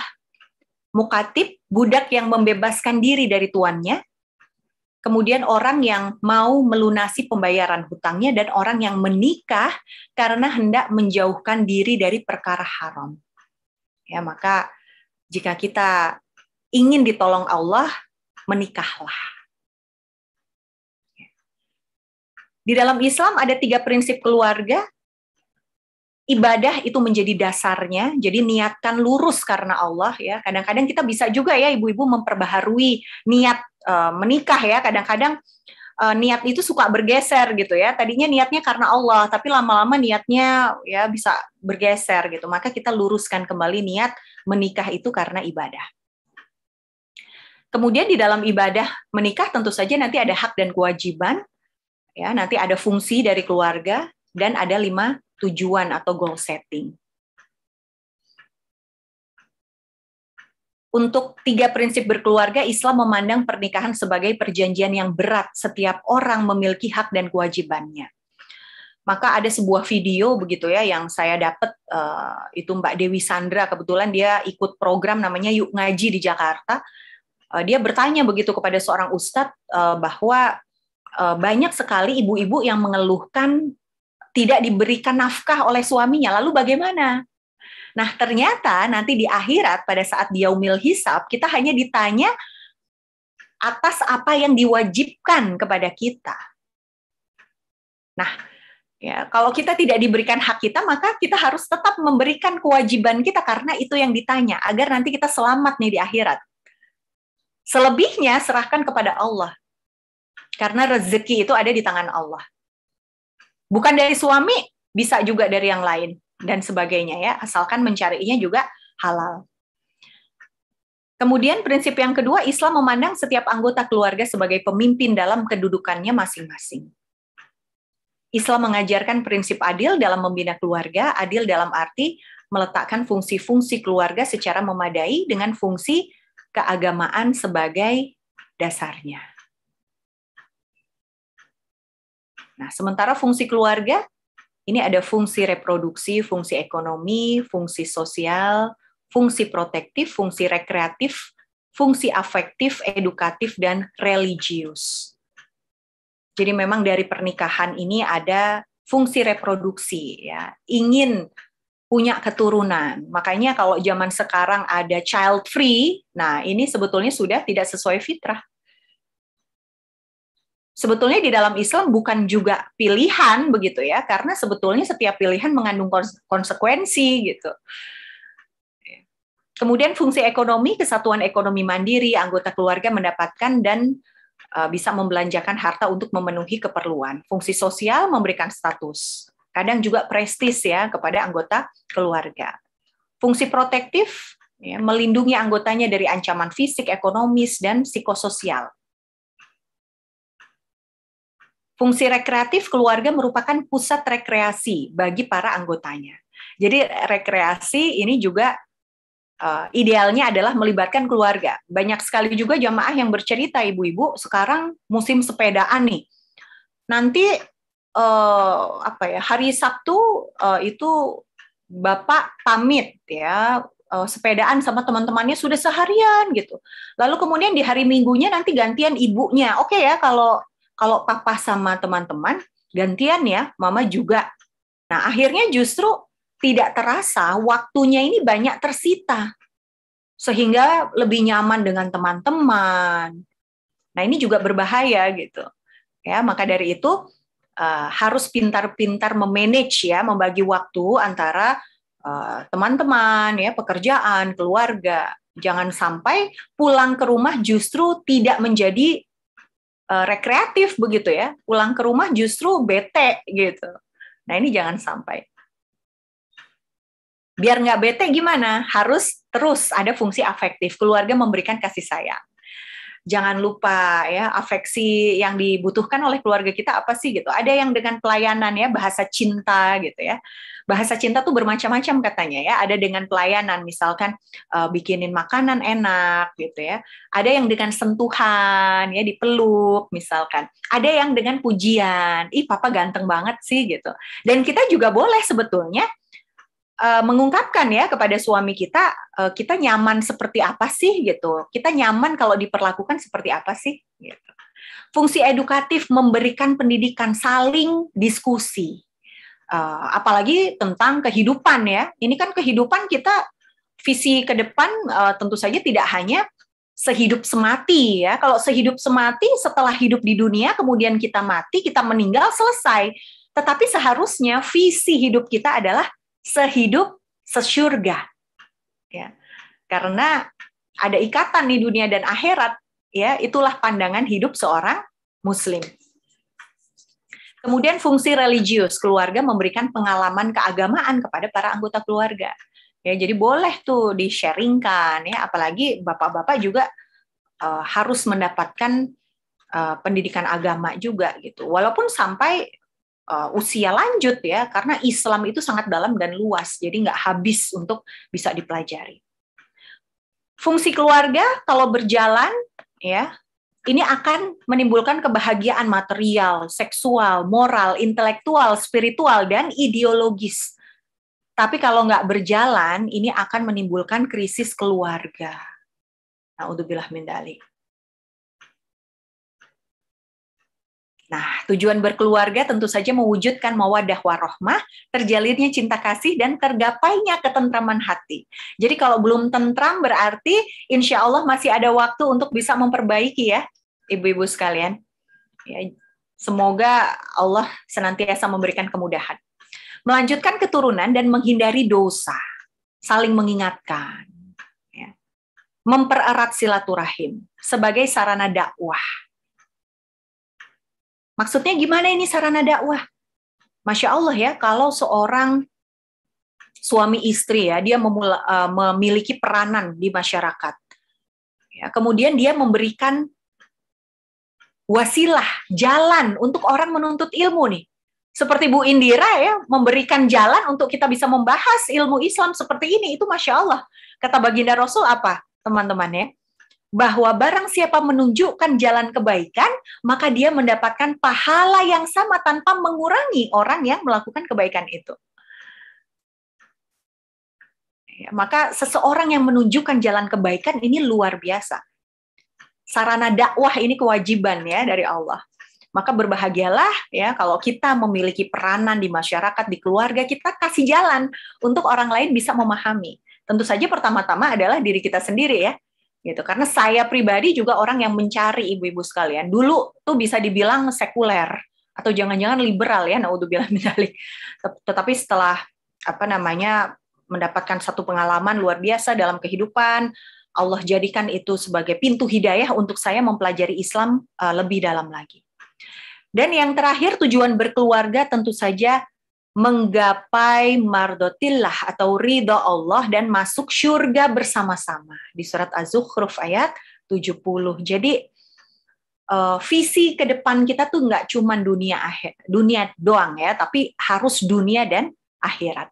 mukatib, budak yang membebaskan diri dari tuannya, kemudian orang yang mau melunasi pembayaran hutangnya dan orang yang menikah karena hendak menjauhkan diri dari perkara haram. Ya, maka jika kita ingin ditolong Allah, menikahlah Di dalam Islam ada tiga prinsip keluarga. Ibadah itu menjadi dasarnya, jadi niatkan lurus karena Allah ya. Kadang-kadang kita bisa juga ya ibu-ibu memperbaharui niat uh, menikah ya. Kadang-kadang uh, niat itu suka bergeser gitu ya. Tadinya niatnya karena Allah, tapi lama-lama niatnya ya bisa bergeser gitu. Maka kita luruskan kembali niat menikah itu karena ibadah. Kemudian di dalam ibadah menikah tentu saja nanti ada hak dan kewajiban. Ya, nanti ada fungsi dari keluarga dan ada lima tujuan atau goal setting. Untuk tiga prinsip berkeluarga, Islam memandang pernikahan sebagai perjanjian yang berat. Setiap orang memiliki hak dan kewajibannya. Maka ada sebuah video begitu ya yang saya dapat eh, itu Mbak Dewi Sandra kebetulan dia ikut program namanya Yuk Ngaji di Jakarta. Eh, dia bertanya begitu kepada seorang ustadz eh, bahwa Eh, banyak sekali ibu-ibu yang mengeluhkan tidak diberikan nafkah oleh suaminya. Lalu bagaimana? Nah, ternyata nanti di akhirat pada saat dia umil hisab, kita hanya ditanya atas apa yang diwajibkan kepada kita. Nah, ya kalau kita tidak diberikan hak kita, maka kita harus tetap memberikan kewajiban kita karena itu yang ditanya agar nanti kita selamat nih di akhirat. Selebihnya serahkan kepada Allah. Karena rezeki itu ada di tangan Allah. Bukan dari suami, bisa juga dari yang lain dan sebagainya ya, asalkan mencarinya juga halal. Kemudian prinsip yang kedua, Islam memandang setiap anggota keluarga sebagai pemimpin dalam kedudukannya masing-masing. Islam mengajarkan prinsip adil dalam membina keluarga, adil dalam arti meletakkan fungsi-fungsi keluarga secara memadai dengan fungsi keagamaan sebagai dasarnya. Nah, sementara fungsi keluarga ini ada fungsi reproduksi, fungsi ekonomi, fungsi sosial, fungsi protektif, fungsi rekreatif, fungsi afektif, edukatif dan religius. Jadi memang dari pernikahan ini ada fungsi reproduksi ya, ingin punya keturunan. Makanya kalau zaman sekarang ada child free, nah ini sebetulnya sudah tidak sesuai fitrah sebetulnya di dalam Islam bukan juga pilihan begitu ya, karena sebetulnya setiap pilihan mengandung konsekuensi gitu. Kemudian fungsi ekonomi, kesatuan ekonomi mandiri, anggota keluarga mendapatkan dan e, bisa membelanjakan harta untuk memenuhi keperluan. Fungsi sosial memberikan status, kadang juga prestis ya kepada anggota keluarga. Fungsi protektif ya, melindungi anggotanya dari ancaman fisik, ekonomis, dan psikososial Fungsi rekreatif keluarga merupakan pusat rekreasi bagi para anggotanya. Jadi rekreasi ini juga uh, idealnya adalah melibatkan keluarga. Banyak sekali juga jamaah yang bercerita ibu-ibu sekarang musim sepedaan nih. Nanti uh, apa ya hari Sabtu uh, itu bapak pamit ya uh, sepedaan sama teman-temannya sudah seharian gitu. Lalu kemudian di hari Minggunya nanti gantian ibunya. Oke okay ya kalau kalau papa sama teman-teman gantian ya, mama juga. Nah, akhirnya justru tidak terasa waktunya ini banyak tersita. Sehingga lebih nyaman dengan teman-teman. Nah, ini juga berbahaya gitu. Ya, maka dari itu uh, harus pintar-pintar memanage ya, membagi waktu antara eh, teman-teman uh, teman -teman, ya, pekerjaan, keluarga. Jangan sampai pulang ke rumah justru tidak menjadi Eh, rekreatif begitu ya pulang ke rumah justru bete gitu nah ini jangan sampai biar nggak bete gimana harus terus ada fungsi afektif keluarga memberikan kasih sayang jangan lupa ya afeksi yang dibutuhkan oleh keluarga kita apa sih gitu. Ada yang dengan pelayanan ya bahasa cinta gitu ya. Bahasa cinta tuh bermacam-macam katanya ya. Ada dengan pelayanan misalkan uh, bikinin makanan enak gitu ya. Ada yang dengan sentuhan ya dipeluk misalkan. Ada yang dengan pujian. Ih papa ganteng banget sih gitu. Dan kita juga boleh sebetulnya uh, mengungkapkan ya kepada suami kita uh, kita nyaman seperti apa sih gitu kita nyaman kalau diperlakukan seperti apa sih gitu. fungsi edukatif memberikan pendidikan saling diskusi uh, apalagi tentang kehidupan ya ini kan kehidupan kita visi ke depan uh, tentu saja tidak hanya sehidup semati ya kalau sehidup semati setelah hidup di dunia kemudian kita mati kita meninggal selesai tetapi seharusnya visi hidup kita adalah sehidup sesurga Ya. Karena ada ikatan di dunia dan akhirat, ya, itulah pandangan hidup seorang muslim. Kemudian fungsi religius keluarga memberikan pengalaman keagamaan kepada para anggota keluarga. Ya, jadi boleh tuh di-sharingkan ya, apalagi bapak-bapak juga uh, harus mendapatkan uh, pendidikan agama juga gitu. Walaupun sampai uh, usia lanjut ya karena Islam itu sangat dalam dan luas jadi nggak habis untuk bisa dipelajari fungsi keluarga kalau berjalan ya ini akan menimbulkan kebahagiaan material, seksual, moral, intelektual, spiritual, dan ideologis. Tapi kalau nggak berjalan, ini akan menimbulkan krisis keluarga. Nah, untuk bilah mendalik. Nah, tujuan berkeluarga tentu saja mewujudkan mawadah warohmah, terjalinnya cinta kasih, dan tergapainya ketentraman hati. Jadi kalau belum tentram berarti insya Allah masih ada waktu untuk bisa memperbaiki ya, ibu-ibu sekalian. Ya, semoga Allah senantiasa memberikan kemudahan. Melanjutkan keturunan dan menghindari dosa, saling mengingatkan. Ya. Mempererat silaturahim sebagai sarana dakwah Maksudnya gimana ini sarana dakwah? Masya Allah ya, kalau seorang suami istri ya, dia memula, uh, memiliki peranan di masyarakat. Ya, kemudian dia memberikan wasilah, jalan untuk orang menuntut ilmu nih. Seperti Bu Indira ya, memberikan jalan untuk kita bisa membahas ilmu Islam seperti ini, itu Masya Allah. Kata Baginda Rasul apa, teman-teman ya? bahwa barang siapa menunjukkan jalan kebaikan, maka dia mendapatkan pahala yang sama tanpa mengurangi orang yang melakukan kebaikan itu. Ya, maka seseorang yang menunjukkan jalan kebaikan ini luar biasa. Sarana dakwah ini kewajiban ya dari Allah. Maka berbahagialah ya kalau kita memiliki peranan di masyarakat, di keluarga, kita kasih jalan untuk orang lain bisa memahami. Tentu saja pertama-tama adalah diri kita sendiri ya gitu karena saya pribadi juga orang yang mencari ibu-ibu sekalian dulu tuh bisa dibilang sekuler atau jangan-jangan liberal ya nah, bilang minalik tetapi setelah apa namanya mendapatkan satu pengalaman luar biasa dalam kehidupan Allah jadikan itu sebagai pintu hidayah untuk saya mempelajari Islam eh, lebih dalam lagi dan yang terakhir tujuan berkeluarga tentu saja menggapai mardotillah atau ridho Allah dan masuk surga bersama-sama di surat Az-Zukhruf ayat 70. Jadi eh, visi ke depan kita tuh nggak cuma dunia akhir, dunia doang ya, tapi harus dunia dan akhirat.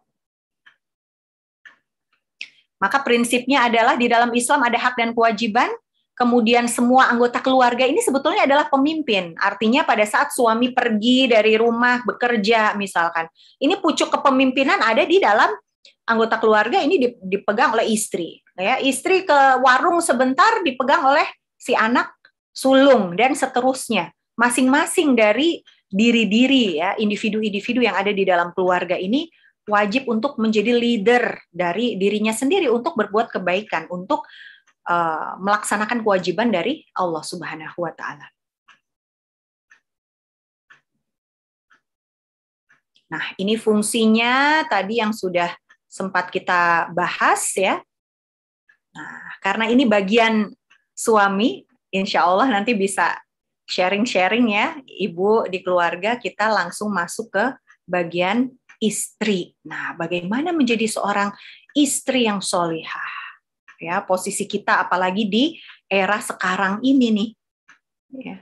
Maka prinsipnya adalah di dalam Islam ada hak dan kewajiban, kemudian semua anggota keluarga ini sebetulnya adalah pemimpin. Artinya pada saat suami pergi dari rumah bekerja misalkan, ini pucuk kepemimpinan ada di dalam anggota keluarga ini dipegang oleh istri. Ya, istri ke warung sebentar dipegang oleh si anak sulung dan seterusnya. Masing-masing dari diri-diri ya, individu-individu yang ada di dalam keluarga ini wajib untuk menjadi leader dari dirinya sendiri untuk berbuat kebaikan, untuk Eh, melaksanakan kewajiban dari Allah Subhanahu wa taala. Nah, ini fungsinya tadi yang sudah sempat kita bahas ya. Nah, karena ini bagian suami, insya Allah nanti bisa sharing-sharing ya, ibu di keluarga kita langsung masuk ke bagian istri. Nah, bagaimana menjadi seorang istri yang solihah? ya posisi kita apalagi di era sekarang ini nih ya.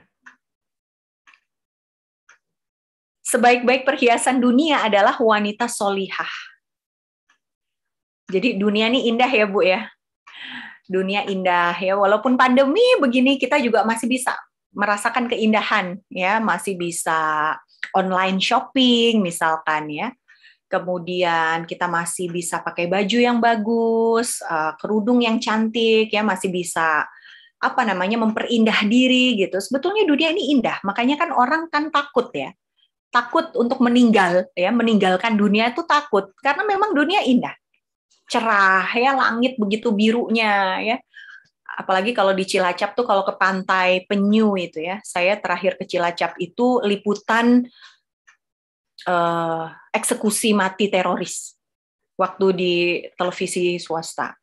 sebaik-baik perhiasan dunia adalah wanita solihah jadi dunia ini indah ya bu ya dunia indah ya walaupun pandemi begini kita juga masih bisa merasakan keindahan ya masih bisa online shopping misalkan ya kemudian kita masih bisa pakai baju yang bagus, eh, kerudung yang cantik ya masih bisa apa namanya memperindah diri gitu. Sebetulnya dunia ini indah, makanya kan orang kan takut ya. Takut untuk meninggal ya, meninggalkan dunia itu takut karena memang dunia indah. Cerah ya langit begitu birunya ya. Apalagi kalau di Cilacap tuh kalau ke pantai penyu itu ya. Saya terakhir ke Cilacap itu liputan uh, eksekusi mati teroris waktu di televisi swasta.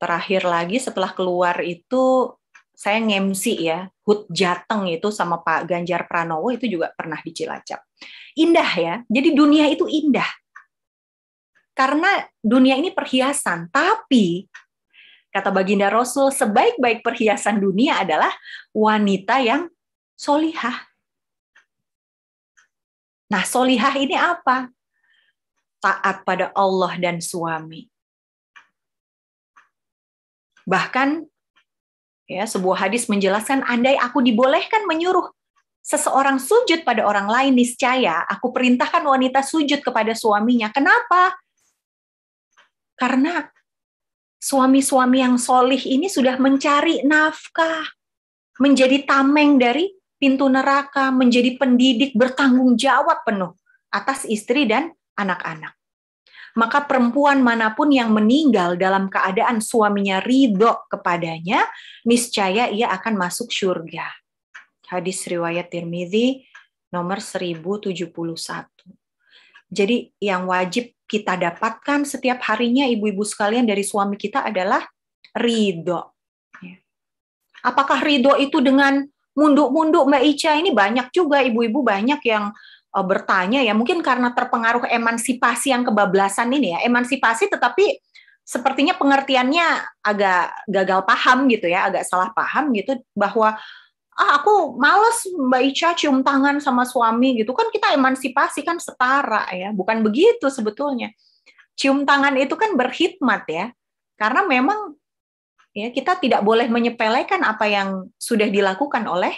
Terakhir lagi setelah keluar itu saya ngemsi ya, Hut Jateng itu sama Pak Ganjar Pranowo itu juga pernah di Cilacap. Indah ya, jadi dunia itu indah. Karena dunia ini perhiasan, tapi kata Baginda Rasul, sebaik-baik perhiasan dunia adalah wanita yang solihah. Nah, solihah ini apa? Taat pada Allah dan suami. Bahkan ya sebuah hadis menjelaskan andai aku dibolehkan menyuruh seseorang sujud pada orang lain niscaya aku perintahkan wanita sujud kepada suaminya. Kenapa? Karena suami-suami yang solih ini sudah mencari nafkah, menjadi tameng dari pintu neraka, menjadi pendidik bertanggung jawab penuh atas istri dan anak-anak. Maka perempuan manapun yang meninggal dalam keadaan suaminya ridho kepadanya, niscaya ia akan masuk surga. Hadis riwayat Tirmidzi nomor 1071. Jadi yang wajib kita dapatkan setiap harinya ibu-ibu sekalian dari suami kita adalah ridho. Ya. Apakah ridho itu dengan munduk-munduk Mbak Ica ini banyak juga ibu-ibu banyak yang uh, bertanya ya mungkin karena terpengaruh emansipasi yang kebablasan ini ya emansipasi tetapi sepertinya pengertiannya agak gagal paham gitu ya agak salah paham gitu bahwa ah aku males Mbak Ica cium tangan sama suami gitu kan kita emansipasi kan setara ya bukan begitu sebetulnya cium tangan itu kan berhikmat ya karena memang ya kita tidak boleh menyepelekan apa yang sudah dilakukan oleh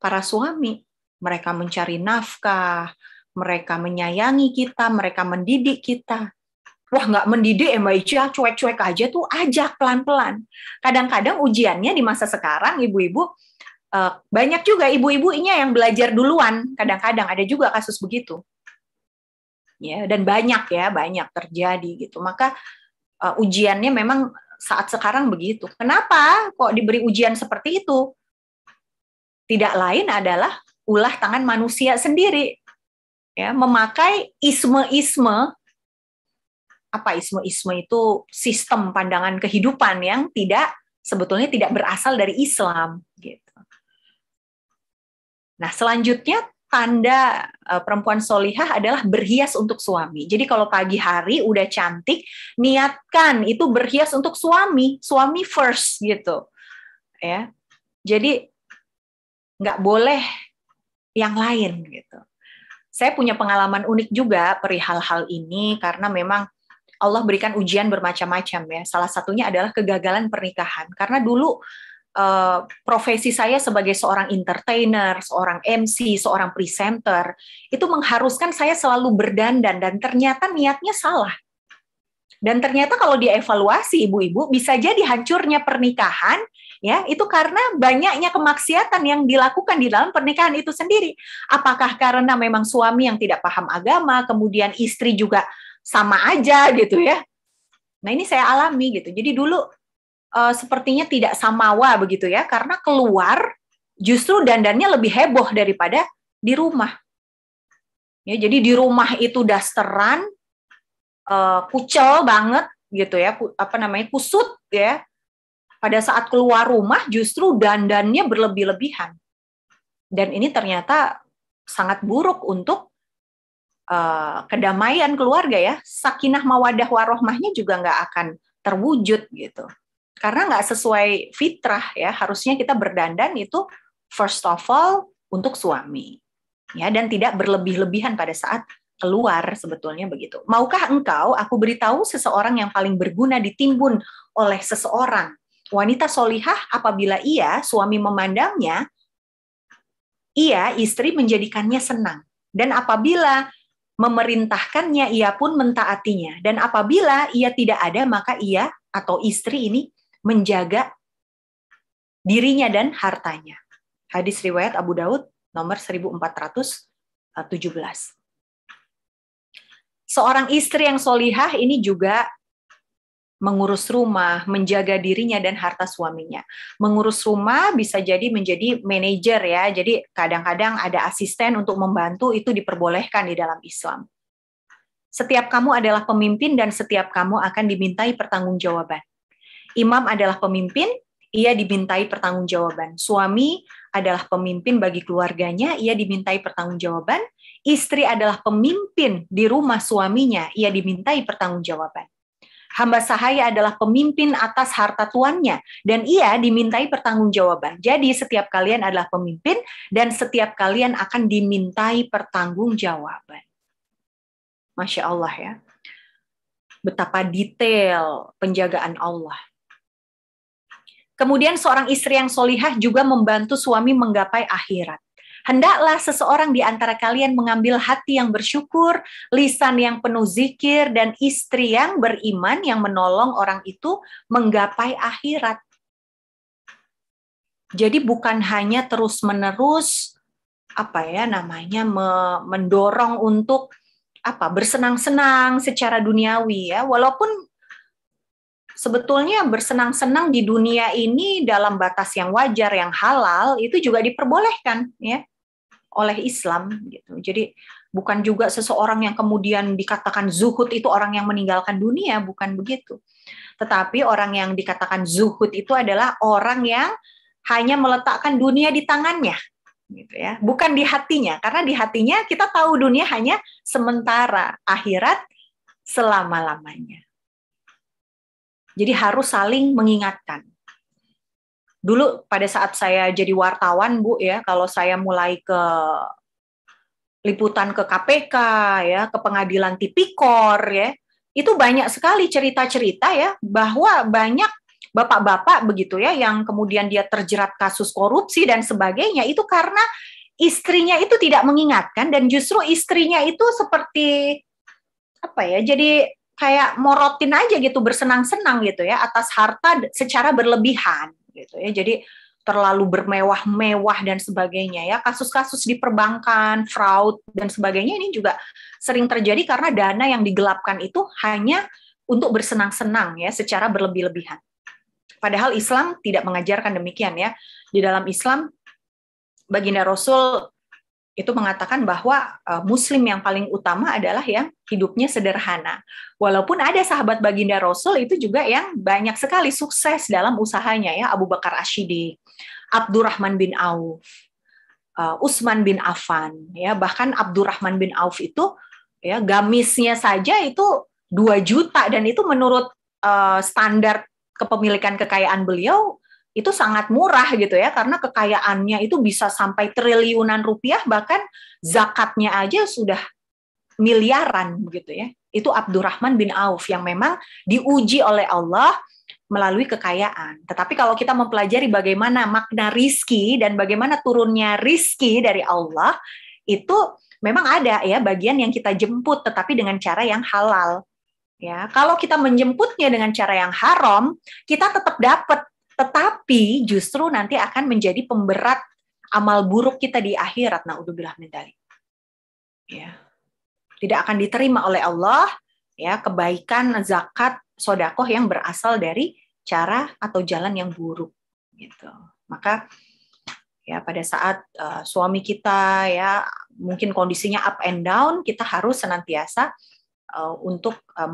para suami mereka mencari nafkah mereka menyayangi kita mereka mendidik kita wah nggak mendidik ya mbak Ica cuek-cuek aja tuh ajak pelan-pelan kadang-kadang ujiannya di masa sekarang ibu-ibu eh, banyak juga ibu-ibunya yang belajar duluan kadang-kadang ada juga kasus begitu ya dan banyak ya banyak terjadi gitu maka eh, ujiannya memang saat sekarang begitu. Kenapa kok diberi ujian seperti itu? Tidak lain adalah ulah tangan manusia sendiri. Ya, memakai isme-isme apa isme-isme itu sistem pandangan kehidupan yang tidak sebetulnya tidak berasal dari Islam gitu. Nah, selanjutnya tanda uh, perempuan solihah adalah berhias untuk suami. Jadi kalau pagi hari udah cantik, niatkan itu berhias untuk suami, suami first gitu. Ya. Jadi nggak boleh yang lain gitu. Saya punya pengalaman unik juga perihal hal ini karena memang Allah berikan ujian bermacam-macam ya. Salah satunya adalah kegagalan pernikahan karena dulu uh, profesi saya sebagai seorang entertainer, seorang MC, seorang presenter, itu mengharuskan saya selalu berdandan dan ternyata niatnya salah. Dan ternyata kalau dievaluasi ibu-ibu bisa jadi hancurnya pernikahan ya itu karena banyaknya kemaksiatan yang dilakukan di dalam pernikahan itu sendiri. Apakah karena memang suami yang tidak paham agama, kemudian istri juga sama aja gitu ya. Nah, ini saya alami gitu. Jadi dulu uh, sepertinya tidak samawa begitu ya karena keluar justru dandannya lebih heboh daripada di rumah. Ya, jadi di rumah itu dasteran, uh, eh, pucel banget gitu ya, apa namanya kusut ya. Pada saat keluar rumah justru dandannya berlebih-lebihan. Dan ini ternyata sangat buruk untuk uh, kedamaian keluarga ya. Sakinah mawadah warohmahnya juga nggak akan terwujud gitu karena nggak sesuai fitrah ya harusnya kita berdandan itu first of all untuk suami ya dan tidak berlebih-lebihan pada saat keluar sebetulnya begitu. Maukah engkau aku beritahu seseorang yang paling berguna ditimbun oleh seseorang wanita solihah apabila ia suami memandangnya ia istri menjadikannya senang dan apabila memerintahkannya ia pun mentaatinya dan apabila ia tidak ada maka ia atau istri ini menjaga dirinya dan hartanya. Hadis riwayat Abu Daud nomor 1417. Seorang istri yang solihah ini juga mengurus rumah, menjaga dirinya dan harta suaminya. Mengurus rumah bisa jadi menjadi manajer ya. Jadi kadang-kadang ada asisten untuk membantu itu diperbolehkan di dalam Islam. Setiap kamu adalah pemimpin dan setiap kamu akan dimintai pertanggungjawaban. Imam adalah pemimpin, ia dimintai pertanggungjawaban. Suami adalah pemimpin bagi keluarganya, ia dimintai pertanggungjawaban. Istri adalah pemimpin di rumah suaminya, ia dimintai pertanggungjawaban. Hamba sahaya adalah pemimpin atas harta tuannya dan ia dimintai pertanggungjawaban. Jadi setiap kalian adalah pemimpin dan setiap kalian akan dimintai pertanggungjawaban. Masya Allah ya. Betapa detail penjagaan Allah Kemudian seorang istri yang solihah juga membantu suami menggapai akhirat. Hendaklah seseorang di antara kalian mengambil hati yang bersyukur, lisan yang penuh zikir, dan istri yang beriman yang menolong orang itu menggapai akhirat. Jadi bukan hanya terus-menerus apa ya namanya mendorong untuk apa bersenang-senang secara duniawi ya, walaupun sebetulnya bersenang-senang di dunia ini dalam batas yang wajar, yang halal itu juga diperbolehkan ya oleh Islam gitu. Jadi bukan juga seseorang yang kemudian dikatakan zuhud itu orang yang meninggalkan dunia, bukan begitu. Tetapi orang yang dikatakan zuhud itu adalah orang yang hanya meletakkan dunia di tangannya, gitu ya, bukan di hatinya. Karena di hatinya kita tahu dunia hanya sementara, akhirat selama-lamanya. Jadi harus saling mengingatkan. Dulu pada saat saya jadi wartawan, Bu ya, kalau saya mulai ke liputan ke KPK ya, ke pengadilan tipikor ya, itu banyak sekali cerita-cerita ya bahwa banyak bapak-bapak begitu ya yang kemudian dia terjerat kasus korupsi dan sebagainya itu karena istrinya itu tidak mengingatkan dan justru istrinya itu seperti apa ya jadi kayak morotin aja gitu bersenang-senang gitu ya atas harta secara berlebihan gitu ya. Jadi terlalu bermewah-mewah dan sebagainya ya. Kasus-kasus di perbankan, fraud dan sebagainya ini juga sering terjadi karena dana yang digelapkan itu hanya untuk bersenang-senang ya secara berlebih-lebihan. Padahal Islam tidak mengajarkan demikian ya. Di dalam Islam Baginda Rasul itu mengatakan bahwa uh, Muslim yang paling utama adalah yang hidupnya sederhana. Walaupun ada sahabat baginda Rasul itu juga yang banyak sekali sukses dalam usahanya ya Abu Bakar Ashidi, Abdurrahman bin Auf, uh, Usman bin Affan, ya bahkan Abdurrahman bin Auf itu ya gamisnya saja itu 2 juta dan itu menurut uh, standar kepemilikan kekayaan beliau itu sangat murah gitu ya karena kekayaannya itu bisa sampai triliunan rupiah bahkan zakatnya aja sudah miliaran begitu ya. Itu Abdurrahman bin Auf yang memang diuji oleh Allah melalui kekayaan. Tetapi kalau kita mempelajari bagaimana makna rizki dan bagaimana turunnya rizki dari Allah, itu memang ada ya bagian yang kita jemput tetapi dengan cara yang halal. Ya, kalau kita menjemputnya dengan cara yang haram, kita tetap dapat tetapi justru nanti akan menjadi pemberat amal buruk kita di akhirat. Naudzubillah min dalik. Ya. Tidak akan diterima oleh Allah ya kebaikan zakat sodakoh yang berasal dari cara atau jalan yang buruk gitu. Maka ya pada saat uh, suami kita ya mungkin kondisinya up and down, kita harus senantiasa eh, untuk eh,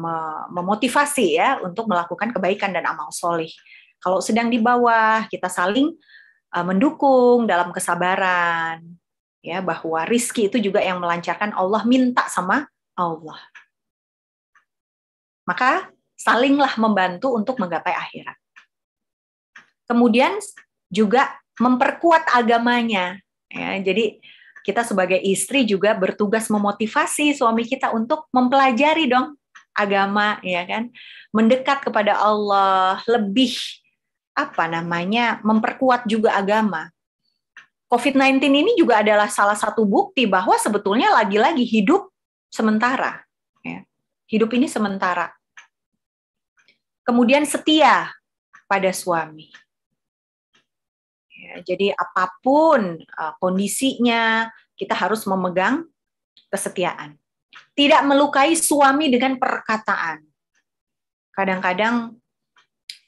memotivasi ya untuk melakukan kebaikan dan amal solih kalau sedang di bawah, kita saling uh, mendukung dalam kesabaran. Ya, bahwa rizki itu juga yang melancarkan Allah minta sama Allah. Maka salinglah membantu untuk menggapai akhirat. Kemudian juga memperkuat agamanya. Ya, jadi kita sebagai istri juga bertugas memotivasi suami kita untuk mempelajari dong agama ya kan mendekat kepada Allah lebih apa namanya memperkuat juga agama. COVID-19 ini juga adalah salah satu bukti bahwa sebetulnya lagi-lagi hidup sementara. Ya. Hidup ini sementara. Kemudian setia pada suami. Ya, jadi apapun uh, kondisinya, kita harus memegang kesetiaan. Tidak melukai suami dengan perkataan. Kadang-kadang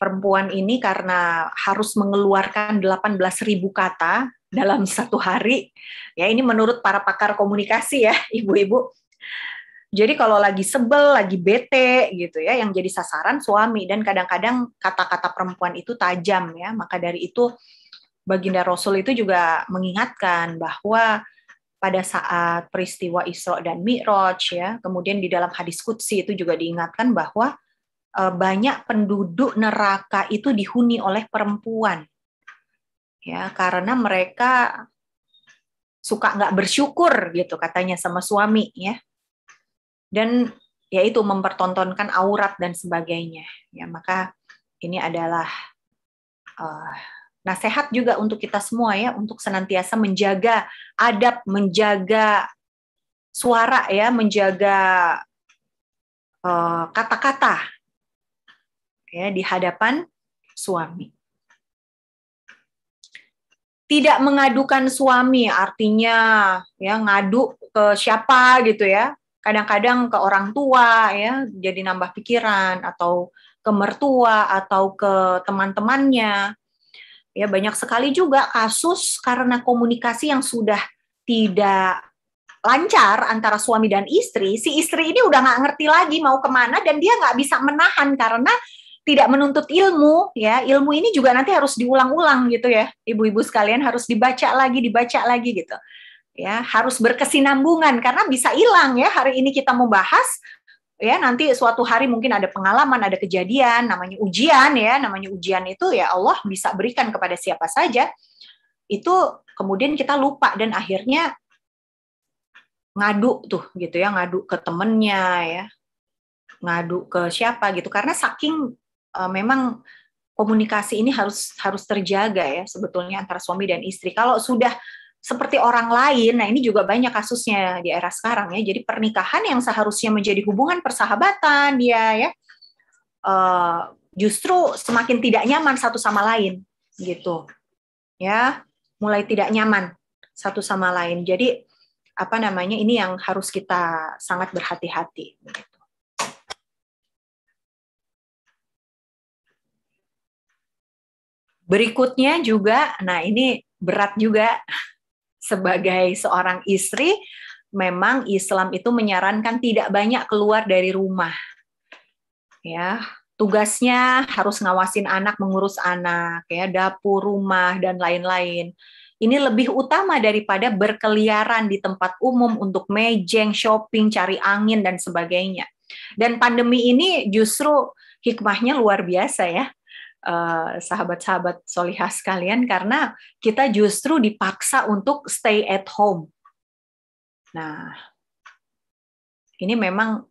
perempuan ini karena harus mengeluarkan 18.000 kata dalam satu hari. Ya, ini menurut para pakar komunikasi ya, <laughs> ibu-ibu. Jadi kalau lagi sebel, lagi bete gitu ya, yang jadi sasaran suami dan kadang-kadang kata-kata perempuan itu tajam ya. Maka dari itu Baginda Rasul itu juga mengingatkan bahwa pada saat peristiwa Isra dan Mi'raj ya, kemudian di dalam hadis Qudsi itu juga diingatkan bahwa Eh, banyak penduduk neraka itu dihuni oleh perempuan ya karena mereka suka nggak bersyukur gitu katanya sama suami ya dan yaitu mempertontonkan aurat dan sebagainya ya maka ini adalah uh, nasihat juga untuk kita semua ya untuk senantiasa menjaga adab menjaga suara ya menjaga eh, kata-kata kata -kata ya di hadapan suami. Tidak mengadukan suami artinya ya ngadu ke siapa gitu ya. Kadang-kadang ke orang tua ya jadi nambah pikiran atau ke mertua atau ke teman-temannya. Ya banyak sekali juga kasus karena komunikasi yang sudah tidak lancar antara suami dan istri, si istri ini udah nggak ngerti lagi mau kemana dan dia nggak bisa menahan karena tidak menuntut ilmu ya ilmu ini juga nanti harus diulang-ulang gitu ya ibu-ibu sekalian harus dibaca lagi dibaca lagi gitu ya harus berkesinambungan karena bisa hilang ya hari ini kita mau bahas ya nanti suatu hari mungkin ada pengalaman ada kejadian namanya ujian ya namanya ujian itu ya Allah bisa berikan kepada siapa saja itu kemudian kita lupa dan akhirnya ngadu tuh gitu ya ngadu ke temennya ya ngadu ke siapa gitu karena saking uh, memang komunikasi ini harus harus terjaga ya sebetulnya antara suami dan istri. Kalau sudah seperti orang lain, nah ini juga banyak kasusnya di era sekarang ya. Jadi pernikahan yang seharusnya menjadi hubungan persahabatan dia ya, uh, justru semakin tidak nyaman satu sama lain gitu, ya mulai tidak nyaman satu sama lain. Jadi apa namanya ini yang harus kita sangat berhati-hati. Berikutnya juga, nah ini berat juga sebagai seorang istri, memang Islam itu menyarankan tidak banyak keluar dari rumah. Ya, tugasnya harus ngawasin anak, mengurus anak, ya, dapur, rumah dan lain-lain. Ini lebih utama daripada berkeliaran di tempat umum untuk mejeng, shopping, cari angin dan sebagainya. Dan pandemi ini justru hikmahnya luar biasa ya Eh, sahabat-sahabat uh, solihah sekalian karena kita justru dipaksa untuk stay at home. Nah, ini memang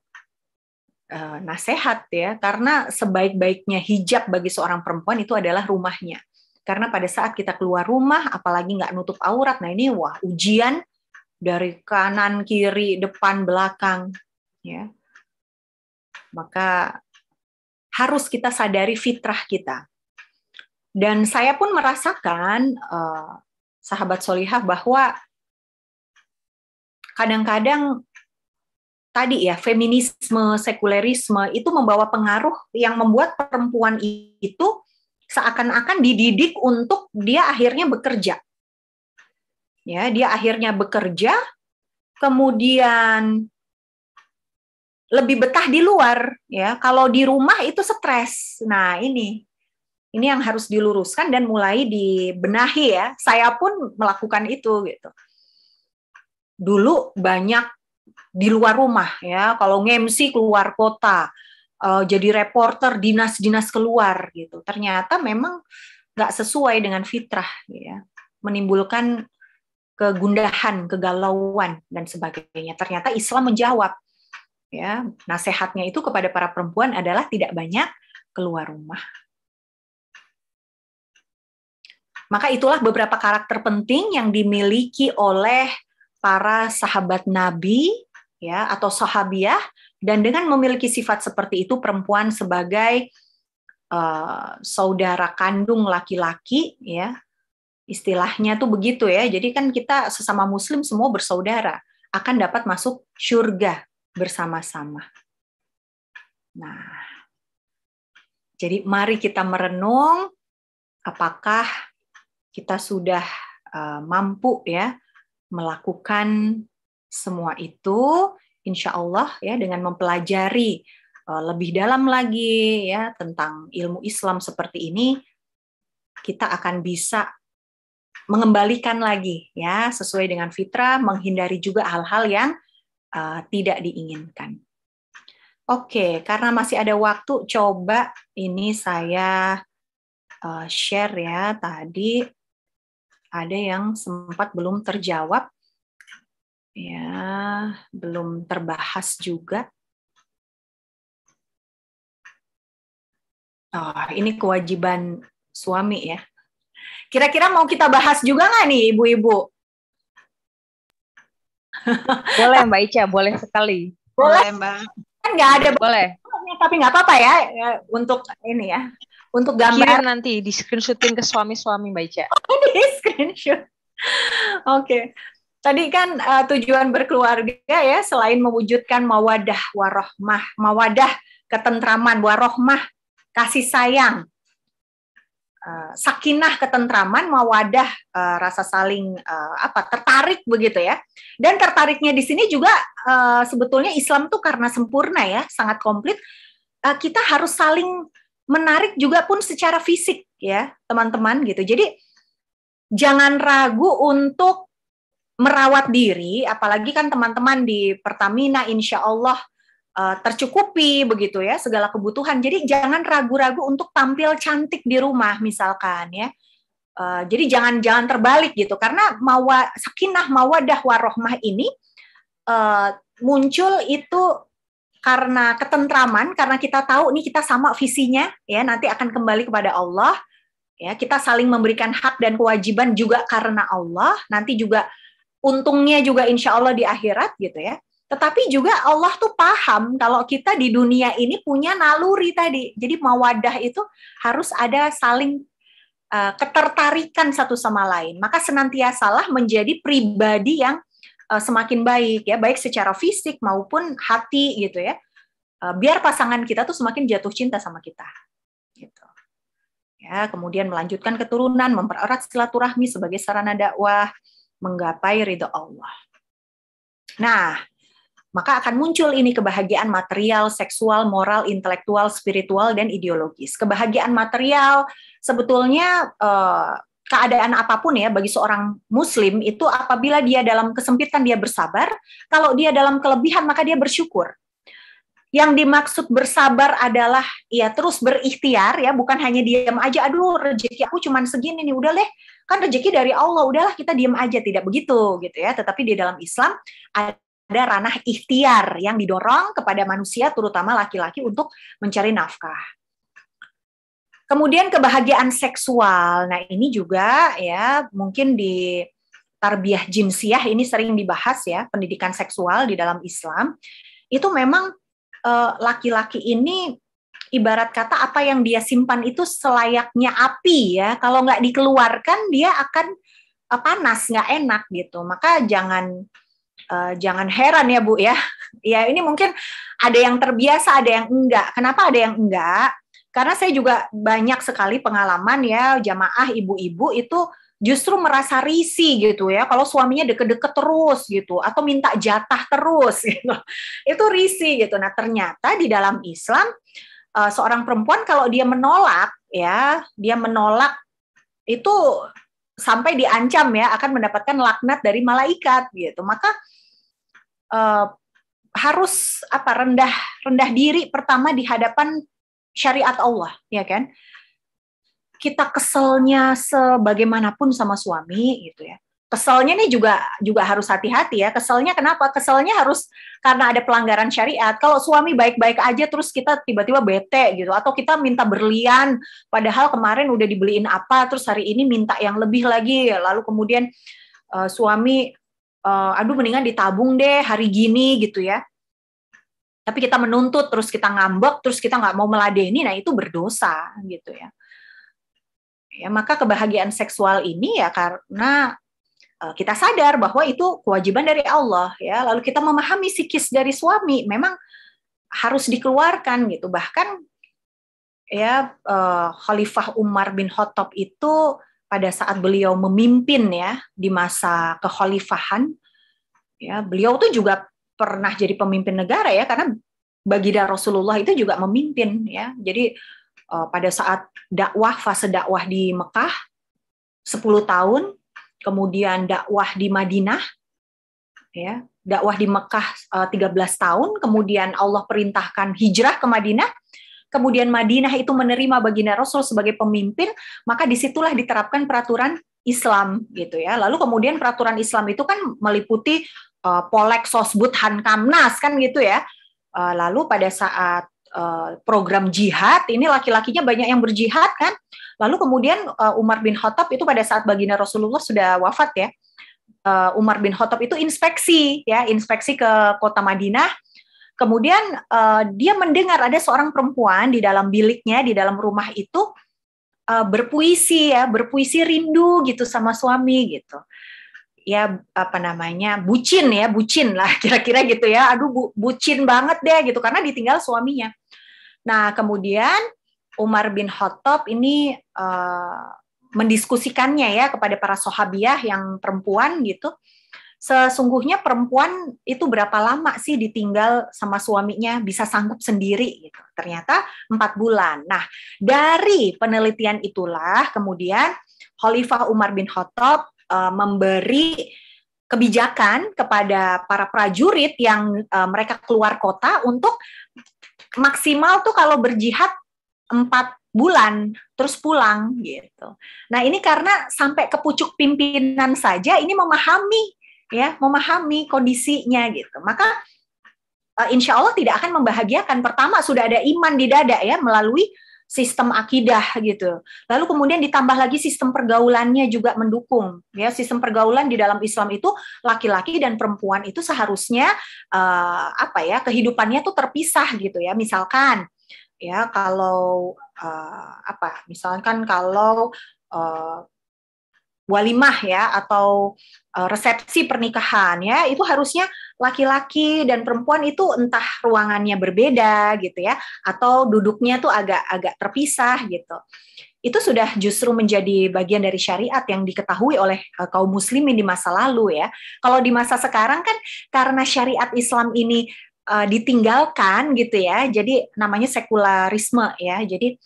uh, nasehat ya karena sebaik-baiknya hijab bagi seorang perempuan itu adalah rumahnya. Karena pada saat kita keluar rumah, apalagi nggak nutup aurat, nah ini wah ujian dari kanan, kiri, depan, belakang, ya. Maka harus kita sadari fitrah kita. Dan saya pun merasakan, eh, sahabat solihah, bahwa kadang-kadang tadi ya feminisme sekulerisme itu membawa pengaruh yang membuat perempuan itu seakan-akan dididik untuk dia akhirnya bekerja ya dia akhirnya bekerja kemudian lebih betah di luar ya. Kalau di rumah itu stres. Nah, ini ini yang harus diluruskan dan mulai dibenahi ya. Saya pun melakukan itu gitu. Dulu banyak di luar rumah ya, kalau ngemsi keluar kota, uh, jadi reporter dinas-dinas keluar gitu. Ternyata memang nggak sesuai dengan fitrah ya, menimbulkan kegundahan, kegalauan dan sebagainya. Ternyata Islam menjawab ya nasehatnya itu kepada para perempuan adalah tidak banyak keluar rumah maka itulah beberapa karakter penting yang dimiliki oleh para sahabat Nabi ya atau sahabiah dan dengan memiliki sifat seperti itu perempuan sebagai uh, saudara kandung laki-laki ya istilahnya tuh begitu ya jadi kan kita sesama muslim semua bersaudara akan dapat masuk surga bersama-sama. Nah, jadi mari kita merenung apakah kita sudah eh, mampu ya melakukan semua itu insya Allah ya dengan mempelajari eh, lebih dalam lagi ya tentang ilmu Islam seperti ini kita akan bisa mengembalikan lagi ya sesuai dengan fitrah menghindari juga hal-hal yang uh, tidak diinginkan. Oke, okay, karena masih ada waktu, coba ini saya uh, share ya. Tadi ada yang sempat belum terjawab, ya, belum terbahas juga. Oh, ini kewajiban suami ya. Kira-kira mau kita bahas juga nggak nih, ibu-ibu? boleh Mbak Ica, boleh sekali. Boleh, Mbak. Kan nggak ada boleh. Tapi nggak apa-apa ya, ya untuk ini ya. Untuk gambar Kira nanti di screenshotin ke suami-suami Mbak Ica. <laughs> Oh, di screenshot. Oke. okay. Tadi kan uh, tujuan berkeluarga ya selain mewujudkan mawadah warohmah, mawadah ketentraman, warohmah kasih sayang, Eh, sakinah ketentraman mawadah uh, rasa saling uh, apa tertarik begitu ya dan tertariknya di sini juga uh, sebetulnya Islam tuh karena sempurna ya sangat komplit uh, kita harus saling menarik juga pun secara fisik ya teman-teman gitu jadi jangan ragu untuk merawat diri apalagi kan teman-teman di Pertamina insya Allah uh, tercukupi begitu ya segala kebutuhan. Jadi jangan ragu-ragu untuk tampil cantik di rumah misalkan ya. Uh, jadi jangan jangan terbalik gitu karena mawa sakinah mawadah warohmah ini uh, muncul itu karena ketentraman karena kita tahu nih kita sama visinya ya nanti akan kembali kepada Allah ya kita saling memberikan hak dan kewajiban juga karena Allah nanti juga untungnya juga insya Allah di akhirat gitu ya tetapi juga Allah tuh paham kalau kita di dunia ini punya naluri tadi. Jadi mawadah itu harus ada saling uh, ketertarikan satu sama lain. Maka senantiasalah menjadi pribadi yang uh, semakin baik ya, baik secara fisik maupun hati gitu ya. Uh, biar pasangan kita tuh semakin jatuh cinta sama kita. Gitu. Ya, kemudian melanjutkan keturunan, mempererat silaturahmi sebagai sarana dakwah, menggapai ridho Allah. Nah, maka akan muncul ini kebahagiaan material, seksual, moral, intelektual, spiritual, dan ideologis. Kebahagiaan material sebetulnya eh, keadaan apapun ya bagi seorang muslim itu apabila dia dalam kesempitan dia bersabar, kalau dia dalam kelebihan maka dia bersyukur. Yang dimaksud bersabar adalah ya terus berikhtiar ya, bukan hanya diam aja aduh rezeki aku cuman segini nih udah deh kan rezeki dari Allah udahlah kita diam aja tidak begitu gitu ya tetapi di dalam Islam ada ranah ikhtiar yang didorong kepada manusia, terutama laki-laki, untuk mencari nafkah. Kemudian kebahagiaan seksual. Nah, ini juga ya mungkin di tarbiyah jinsiah ini sering dibahas ya, pendidikan seksual di dalam Islam. Itu memang eh, laki-laki e, ini ibarat kata apa yang dia simpan itu selayaknya api ya. Kalau nggak dikeluarkan dia akan eh, panas, nggak enak gitu. Maka jangan uh, jangan heran ya Bu ya. <laughs> ya ini mungkin ada yang terbiasa, ada yang enggak. Kenapa ada yang enggak? Karena saya juga banyak sekali pengalaman ya jamaah ibu-ibu itu justru merasa risi gitu ya kalau suaminya deket-deket terus gitu atau minta jatah terus <laughs> gitu. Itu risi gitu. Nah, ternyata di dalam Islam eh, seorang perempuan kalau dia menolak ya, dia menolak itu sampai diancam ya akan mendapatkan laknat dari malaikat gitu. Maka uh, harus apa rendah rendah diri pertama di hadapan syariat Allah, ya kan? Kita keselnya sebagaimanapun sama suami gitu ya. Keselnya nih juga juga harus hati-hati ya. Keselnya kenapa? Keselnya harus karena ada pelanggaran syariat. Kalau suami baik-baik aja terus kita tiba-tiba bete gitu atau kita minta berlian padahal kemarin udah dibeliin apa terus hari ini minta yang lebih lagi lalu kemudian uh, suami uh, aduh mendingan ditabung deh hari gini gitu ya tapi kita menuntut terus kita ngambek terus kita nggak mau meladeni nah itu berdosa gitu ya ya maka kebahagiaan seksual ini ya karena eh, kita sadar bahwa itu kewajiban dari Allah ya lalu kita memahami psikis dari suami memang harus dikeluarkan gitu bahkan ya uh, Khalifah Umar bin Khattab itu pada saat beliau memimpin ya di masa kekhalifahan ya beliau tuh juga pernah jadi pemimpin negara ya karena baginda Rasulullah itu juga memimpin ya jadi uh, pada saat dakwah fase dakwah di Mekah 10 tahun kemudian dakwah di Madinah ya dakwah di Mekah uh, eh, 13 tahun kemudian Allah perintahkan hijrah ke Madinah kemudian Madinah itu menerima baginda Rasul sebagai pemimpin, maka disitulah diterapkan peraturan Islam gitu ya. Lalu kemudian peraturan Islam itu kan meliputi uh, Polek, Sosbud, Hankamnas kan gitu ya. Uh, lalu pada saat eh, program jihad ini laki-lakinya banyak yang berjihad kan. Lalu kemudian Umar bin Khattab itu pada saat baginda Rasulullah sudah wafat ya. Umar bin Khattab itu inspeksi ya, inspeksi ke kota Madinah Kemudian uh, dia mendengar ada seorang perempuan di dalam biliknya, di dalam rumah itu uh, berpuisi ya, berpuisi rindu gitu sama suami gitu. Ya apa namanya? bucin ya, bucin lah <laughs> kira-kira gitu ya. Aduh bu, bucin banget deh gitu karena ditinggal suaminya. Nah, kemudian Umar bin Khattab ini uh, mendiskusikannya ya kepada para sohabiah yang perempuan gitu sesungguhnya perempuan itu berapa lama sih ditinggal sama suaminya bisa sanggup sendiri gitu. Ternyata empat bulan. Nah, dari penelitian itulah kemudian Khalifah Umar bin Khattab uh, memberi kebijakan kepada para prajurit yang uh, mereka keluar kota untuk maksimal tuh kalau berjihad empat bulan terus pulang gitu. Nah ini karena sampai ke pucuk pimpinan saja ini memahami ya memahami kondisinya gitu maka eh, insya Allah tidak akan membahagiakan pertama sudah ada iman di dada ya melalui sistem akidah gitu lalu kemudian ditambah lagi sistem pergaulannya juga mendukung ya sistem pergaulan di dalam Islam itu laki-laki dan perempuan itu seharusnya uh, apa ya kehidupannya tuh terpisah gitu ya misalkan ya kalau uh, apa misalkan kalau uh, walimah ya atau eh, resepsi pernikahan ya itu harusnya laki-laki dan perempuan itu entah ruangannya berbeda gitu ya atau duduknya tuh agak agak terpisah gitu itu sudah justru menjadi bagian dari syariat yang diketahui oleh eh, kaum muslimin di masa lalu ya. Kalau di masa sekarang kan karena syariat Islam ini eh, ditinggalkan gitu ya. Jadi namanya sekularisme ya. Jadi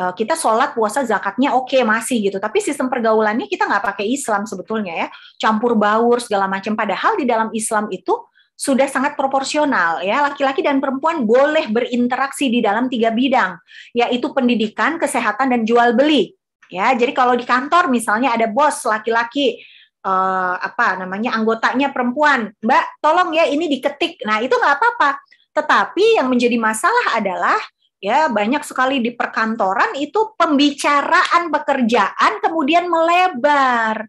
Eh, kita sholat puasa zakatnya oke okay, masih gitu tapi sistem pergaulannya kita nggak pakai Islam sebetulnya ya campur baur segala macam padahal di dalam Islam itu sudah sangat proporsional ya laki-laki dan perempuan boleh berinteraksi di dalam tiga bidang yaitu pendidikan kesehatan dan jual beli ya jadi kalau di kantor misalnya ada bos laki-laki Uh, apa namanya anggotanya perempuan mbak tolong ya ini diketik nah itu nggak apa-apa tetapi yang menjadi masalah adalah ya banyak sekali di perkantoran itu pembicaraan pekerjaan kemudian melebar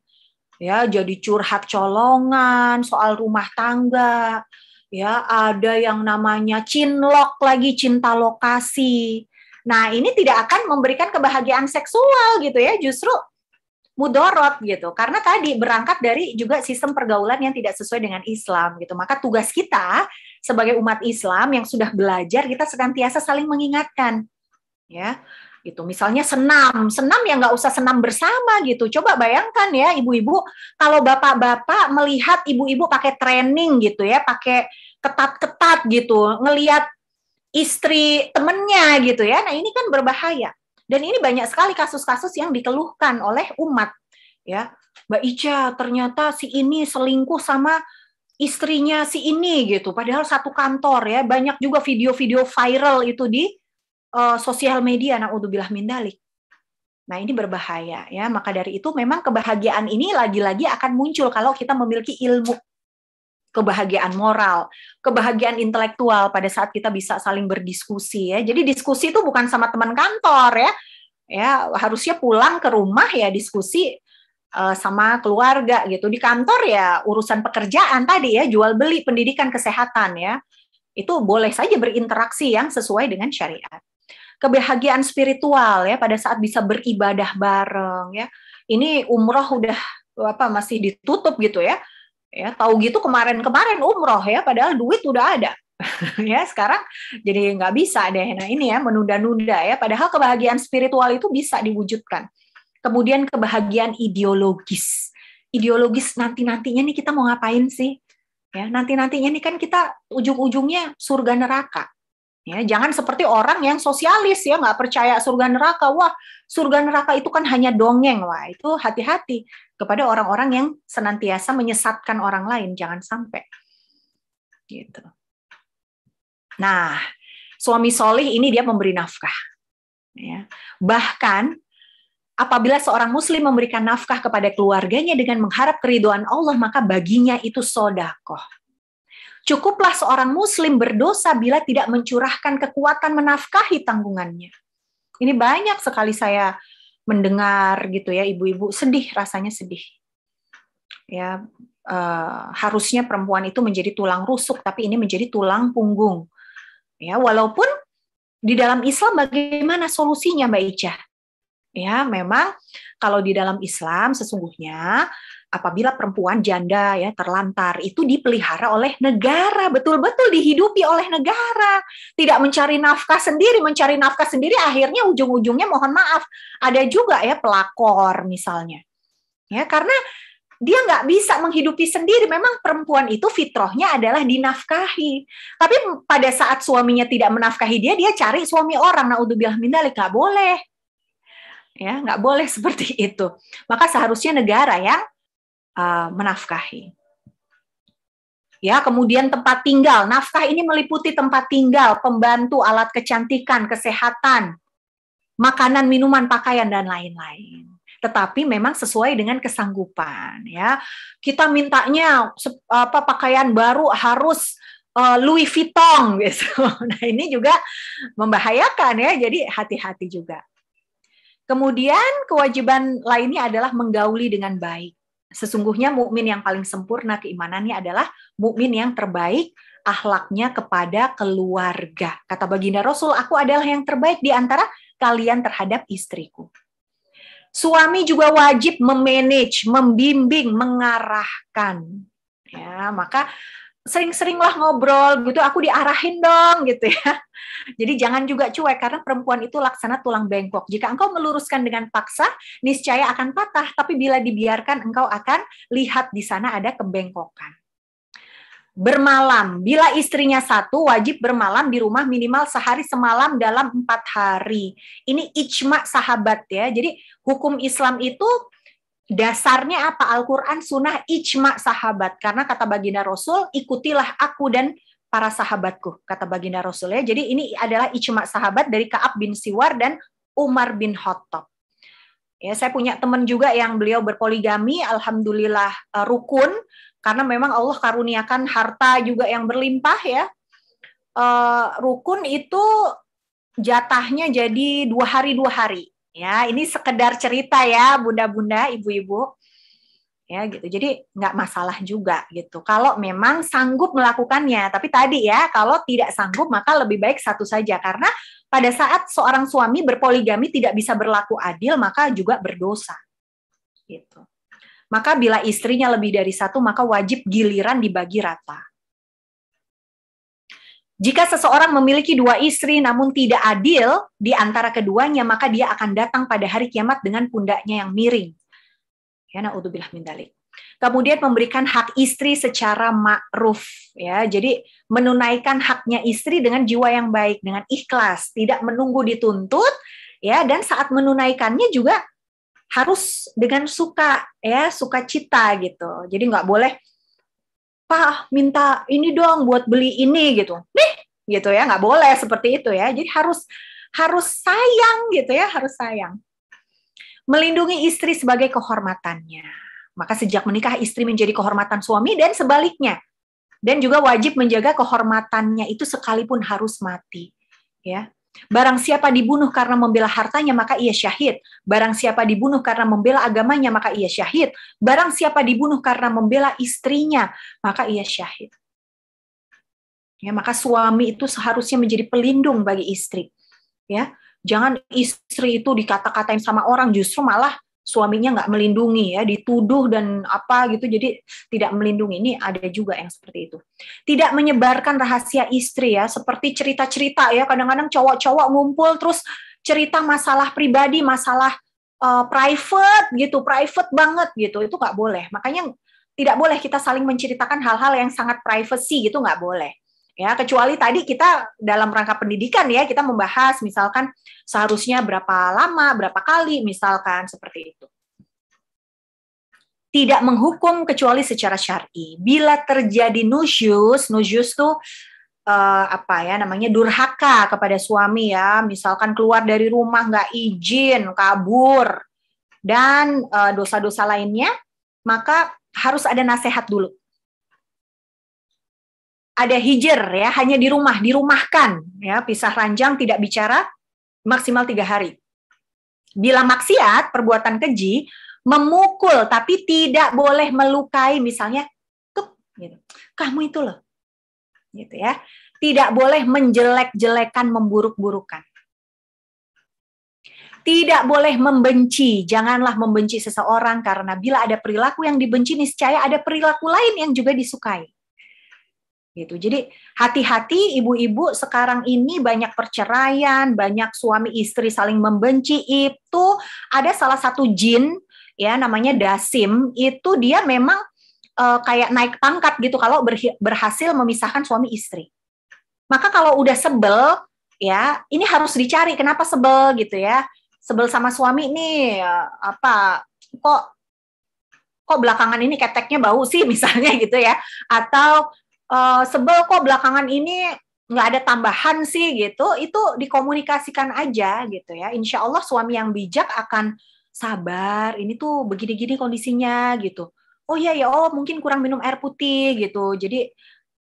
ya jadi curhat colongan soal rumah tangga ya ada yang namanya cinlok lagi cinta lokasi nah ini tidak akan memberikan kebahagiaan seksual gitu ya justru mudorot gitu karena tadi berangkat dari juga sistem pergaulan yang tidak sesuai dengan Islam gitu maka tugas kita sebagai umat Islam yang sudah belajar kita senantiasa saling mengingatkan ya Itu Misalnya senam, senam ya nggak usah senam bersama gitu. Coba bayangkan ya ibu-ibu, kalau bapak-bapak melihat ibu-ibu pakai training gitu ya, pakai ketat-ketat gitu, ngelihat istri temennya gitu ya. Nah ini kan berbahaya. Dan ini banyak sekali kasus-kasus yang dikeluhkan oleh umat ya. Mbak Ica ternyata si ini selingkuh sama istrinya si ini gitu. Padahal satu kantor ya, banyak juga video-video viral itu di uh, sosial media. Nah, udubillah mindalik. Nah, ini berbahaya ya. Maka dari itu memang kebahagiaan ini lagi-lagi akan muncul kalau kita memiliki ilmu kebahagiaan moral, kebahagiaan intelektual pada saat kita bisa saling berdiskusi ya. Jadi diskusi itu bukan sama teman kantor ya. Ya, harusnya pulang ke rumah ya diskusi Eh, sama keluarga gitu. Di kantor ya urusan pekerjaan tadi ya, jual beli, pendidikan, kesehatan ya. Itu boleh saja berinteraksi yang sesuai dengan syariat. Kebahagiaan spiritual ya pada saat bisa beribadah bareng ya. Ini umroh udah apa masih ditutup gitu ya. Ya, tahu gitu kemarin-kemarin umroh ya padahal duit udah ada. <laughs> ya sekarang jadi nggak bisa deh nah ini ya menunda-nunda ya padahal kebahagiaan spiritual itu bisa diwujudkan Kemudian kebahagiaan ideologis. Ideologis nanti-nantinya nih kita mau ngapain sih? Ya, nanti-nantinya nih kan kita ujung-ujungnya surga neraka. Ya, jangan seperti orang yang sosialis ya nggak percaya surga neraka. Wah, surga neraka itu kan hanya dongeng. Wah, itu hati-hati kepada orang-orang yang senantiasa menyesatkan orang lain. Jangan sampai. Gitu. Nah, suami solih ini dia memberi nafkah. Ya. Bahkan Apabila seorang muslim memberikan nafkah kepada keluarganya dengan mengharap keriduan Allah, maka baginya itu sodakoh. Cukuplah seorang muslim berdosa bila tidak mencurahkan kekuatan menafkahi tanggungannya. Ini banyak sekali saya mendengar gitu ya ibu-ibu sedih rasanya sedih. Ya e, harusnya perempuan itu menjadi tulang rusuk tapi ini menjadi tulang punggung. Ya walaupun di dalam Islam bagaimana solusinya Mbak Ica? Ya, memang kalau di dalam Islam sesungguhnya apabila perempuan janda ya terlantar itu dipelihara oleh negara, betul-betul dihidupi oleh negara. Tidak mencari nafkah sendiri, mencari nafkah sendiri akhirnya ujung-ujungnya mohon maaf, ada juga ya pelakor misalnya. Ya, karena dia nggak bisa menghidupi sendiri. Memang perempuan itu fitrohnya adalah dinafkahi. Tapi pada saat suaminya tidak menafkahi dia, dia cari suami orang. Nah, udah bilang mindalik, nggak boleh ya nggak boleh <laughs> seperti itu maka seharusnya negara yang eh, menafkahi ya kemudian tempat tinggal nafkah ini meliputi tempat tinggal pembantu alat kecantikan kesehatan makanan minuman pakaian dan lain-lain tetapi memang sesuai dengan kesanggupan ya. Kita mintanya apa pakaian baru harus eh, Louis Vuitton <laughs> gitu. Nah, ini juga membahayakan ya. Jadi hati-hati juga. Kemudian kewajiban lainnya adalah menggauli dengan baik. Sesungguhnya mukmin yang paling sempurna keimanannya adalah mukmin yang terbaik ahlaknya kepada keluarga. Kata baginda Rasul, aku adalah yang terbaik di antara kalian terhadap istriku. Suami juga wajib memanage, membimbing, mengarahkan. Ya, maka sering-seringlah ngobrol gitu, aku diarahin dong gitu ya. <laughs> Jadi jangan juga cuek karena perempuan itu laksana tulang bengkok. Jika engkau meluruskan dengan paksa, niscaya akan patah, tapi bila dibiarkan engkau akan lihat di sana ada kebengkokan. Bermalam, bila istrinya satu wajib bermalam di rumah minimal sehari semalam dalam empat hari. Ini ijma sahabat ya. Jadi hukum Islam itu dasarnya apa Al-Quran, Sunnah, ijma sahabat. Karena kata baginda Rasul, ikutilah aku dan para sahabatku, kata baginda Rasul ya. Jadi ini adalah ijma sahabat dari Kaab bin Siwar dan Umar bin Khattab. Ya, saya punya teman juga yang beliau berpoligami, alhamdulillah eh, rukun karena memang Allah karuniakan harta juga yang berlimpah ya. Eh, rukun itu jatahnya jadi dua hari dua hari Ya, ini sekedar cerita ya, bunda-bunda, ibu-ibu. Ya, gitu. Jadi nggak masalah juga gitu. Kalau memang sanggup melakukannya, tapi tadi ya, kalau tidak sanggup maka lebih baik satu saja karena pada saat seorang suami berpoligami tidak bisa berlaku adil, maka juga berdosa. Gitu. Maka bila istrinya lebih dari satu, maka wajib giliran dibagi rata jika seseorang memiliki dua istri namun tidak adil di antara keduanya, maka dia akan datang pada hari kiamat dengan pundaknya yang miring. Ya, naudzubillah min Kemudian memberikan hak istri secara ma'ruf ya. Jadi menunaikan haknya istri dengan jiwa yang baik, dengan ikhlas, tidak menunggu dituntut ya dan saat menunaikannya juga harus dengan suka ya, sukacita gitu. Jadi nggak boleh Pak minta ini dong buat beli ini gitu. Nih gitu ya nggak boleh seperti itu ya. Jadi harus harus sayang gitu ya harus sayang. Melindungi istri sebagai kehormatannya. Maka sejak menikah istri menjadi kehormatan suami dan sebaliknya. Dan juga wajib menjaga kehormatannya itu sekalipun harus mati. Ya, Barang siapa dibunuh karena membela hartanya, maka ia syahid. Barang siapa dibunuh karena membela agamanya, maka ia syahid. Barang siapa dibunuh karena membela istrinya, maka ia syahid. Ya, maka suami itu seharusnya menjadi pelindung bagi istri. Ya, jangan istri itu dikata-katain sama orang, justru malah suaminya nggak melindungi ya, dituduh dan apa gitu, jadi tidak melindungi. Ini ada juga yang seperti itu. Tidak menyebarkan rahasia istri ya, seperti cerita-cerita ya, kadang-kadang cowok-cowok ngumpul terus cerita masalah pribadi, masalah uh, private gitu, private banget gitu, itu nggak boleh. Makanya tidak boleh kita saling menceritakan hal-hal yang sangat privacy gitu, nggak boleh ya kecuali tadi kita dalam rangka pendidikan ya kita membahas misalkan seharusnya berapa lama berapa kali misalkan seperti itu tidak menghukum kecuali secara syar'i bila terjadi nusyus nusyus tuh eh, uh, apa ya namanya durhaka kepada suami ya misalkan keluar dari rumah nggak izin kabur dan eh, dosa-dosa uh, lainnya maka harus ada nasihat dulu ada hijir ya hanya di rumah dirumahkan ya pisah ranjang tidak bicara maksimal tiga hari bila maksiat perbuatan keji memukul tapi tidak boleh melukai misalnya tuh gitu kamu itu loh gitu ya tidak boleh menjelek-jelekan memburuk-burukan tidak boleh membenci. Janganlah membenci seseorang karena bila ada perilaku yang dibenci niscaya ada perilaku lain yang juga disukai gitu. Jadi hati-hati ibu-ibu sekarang ini banyak perceraian, banyak suami istri saling membenci itu ada salah satu jin ya namanya dasim itu dia memang uh, kayak naik pangkat gitu kalau berhasil memisahkan suami istri. Maka kalau udah sebel ya ini harus dicari kenapa sebel gitu ya. Sebel sama suami nih ya, apa kok kok belakangan ini keteknya bau sih misalnya <laughs> gitu ya atau uh, sebel kok belakangan ini nggak ada tambahan sih gitu itu dikomunikasikan aja gitu ya insya Allah suami yang bijak akan sabar ini tuh begini-gini kondisinya gitu oh iya ya oh mungkin kurang minum air putih gitu jadi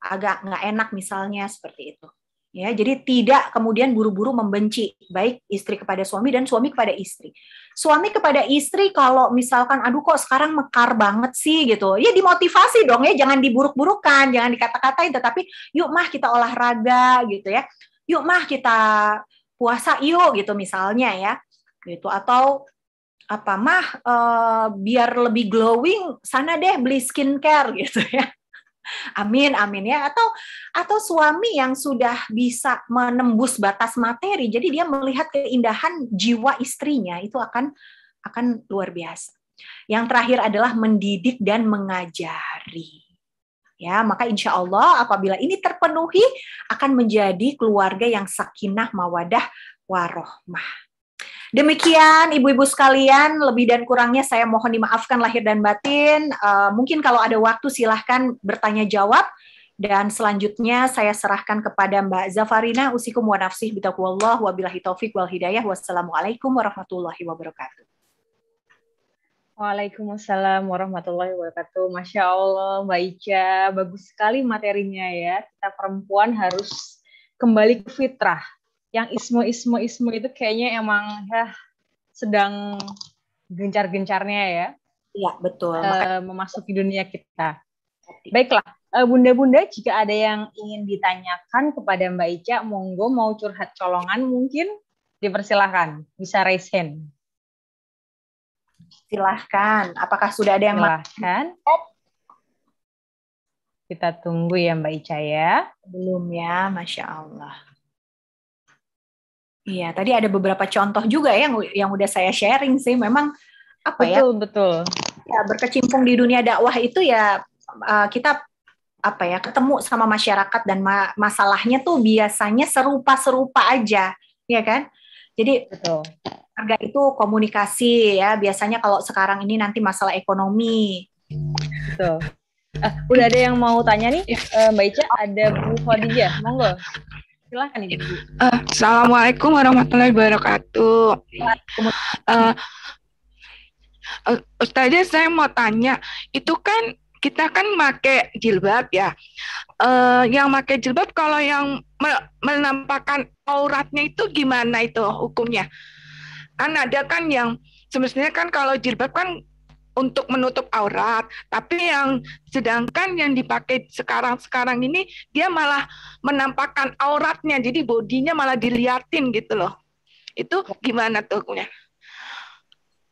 agak nggak enak misalnya seperti itu ya jadi tidak kemudian buru-buru membenci baik istri kepada suami dan suami kepada istri suami kepada istri kalau misalkan aduh kok sekarang mekar banget sih gitu ya dimotivasi dong ya jangan diburuk-burukan jangan dikata-katain tetapi yuk mah kita olahraga gitu ya yuk mah kita puasa yuk gitu misalnya ya gitu atau apa mah uh, biar lebih glowing sana deh beli skincare <laughs> gitu ya Amin, amin ya. Atau atau suami yang sudah bisa menembus batas materi, jadi dia melihat keindahan jiwa istrinya itu akan akan luar biasa. Yang terakhir adalah mendidik dan mengajari. Ya, maka insya Allah apabila ini terpenuhi akan menjadi keluarga yang sakinah, mawadah, warohmah. Demikian ibu-ibu sekalian, lebih dan kurangnya saya mohon dimaafkan lahir dan batin. Uh, mungkin kalau ada waktu silahkan bertanya jawab. Dan selanjutnya saya serahkan kepada Mbak Zafarina Usikum wa nafsih bitakwallah wa bilahi taufiq wal hidayah. Wassalamualaikum warahmatullahi wabarakatuh. Waalaikumsalam warahmatullahi wabarakatuh. Masya Allah Mbak Ica, bagus sekali materinya ya. Kita perempuan harus kembali ke fitrah yang ismo ismo ismo itu kayaknya emang ya sedang gencar-gencarnya ya. Iya, betul. Uh, memasuki dunia kita. Baiklah, eh, bunda-bunda jika ada yang ingin ditanyakan kepada Mbak Ica, monggo mau curhat colongan mungkin dipersilahkan, bisa raise hand. Silahkan, apakah sudah ada yang Silahkan. Kita tunggu ya Mbak Ica ya. Belum ya, Masya Allah. Iya, tadi ada beberapa contoh juga ya yang yang udah saya sharing sih. Memang apa betul, ya? Betul, betul. Ya, berkecimpung di dunia dakwah itu ya uh, kita apa ya, ketemu sama masyarakat dan ma masalahnya tuh biasanya serupa-serupa aja, ya kan? Jadi betul. Harga itu komunikasi ya. Biasanya kalau sekarang ini nanti masalah ekonomi. Betul. Uh, udah ada yang mau tanya nih, uh, Mbak Ica, ada Bu Khadijah, monggo. Silahkan Ibu. Uh, Assalamualaikum warahmatullahi wabarakatuh. Uh, eh, eh, Ustazah saya mau tanya, itu kan kita kan pakai jilbab ya. Uh, yang pakai jilbab kalau yang menampakkan auratnya itu gimana itu hukumnya? Kan ada kan yang semestinya kan kalau jilbab kan untuk menutup aurat, tapi yang sedangkan yang dipakai sekarang-sekarang ini dia malah menampakkan auratnya, jadi bodinya malah diliatin gitu loh. Itu ya. gimana tuh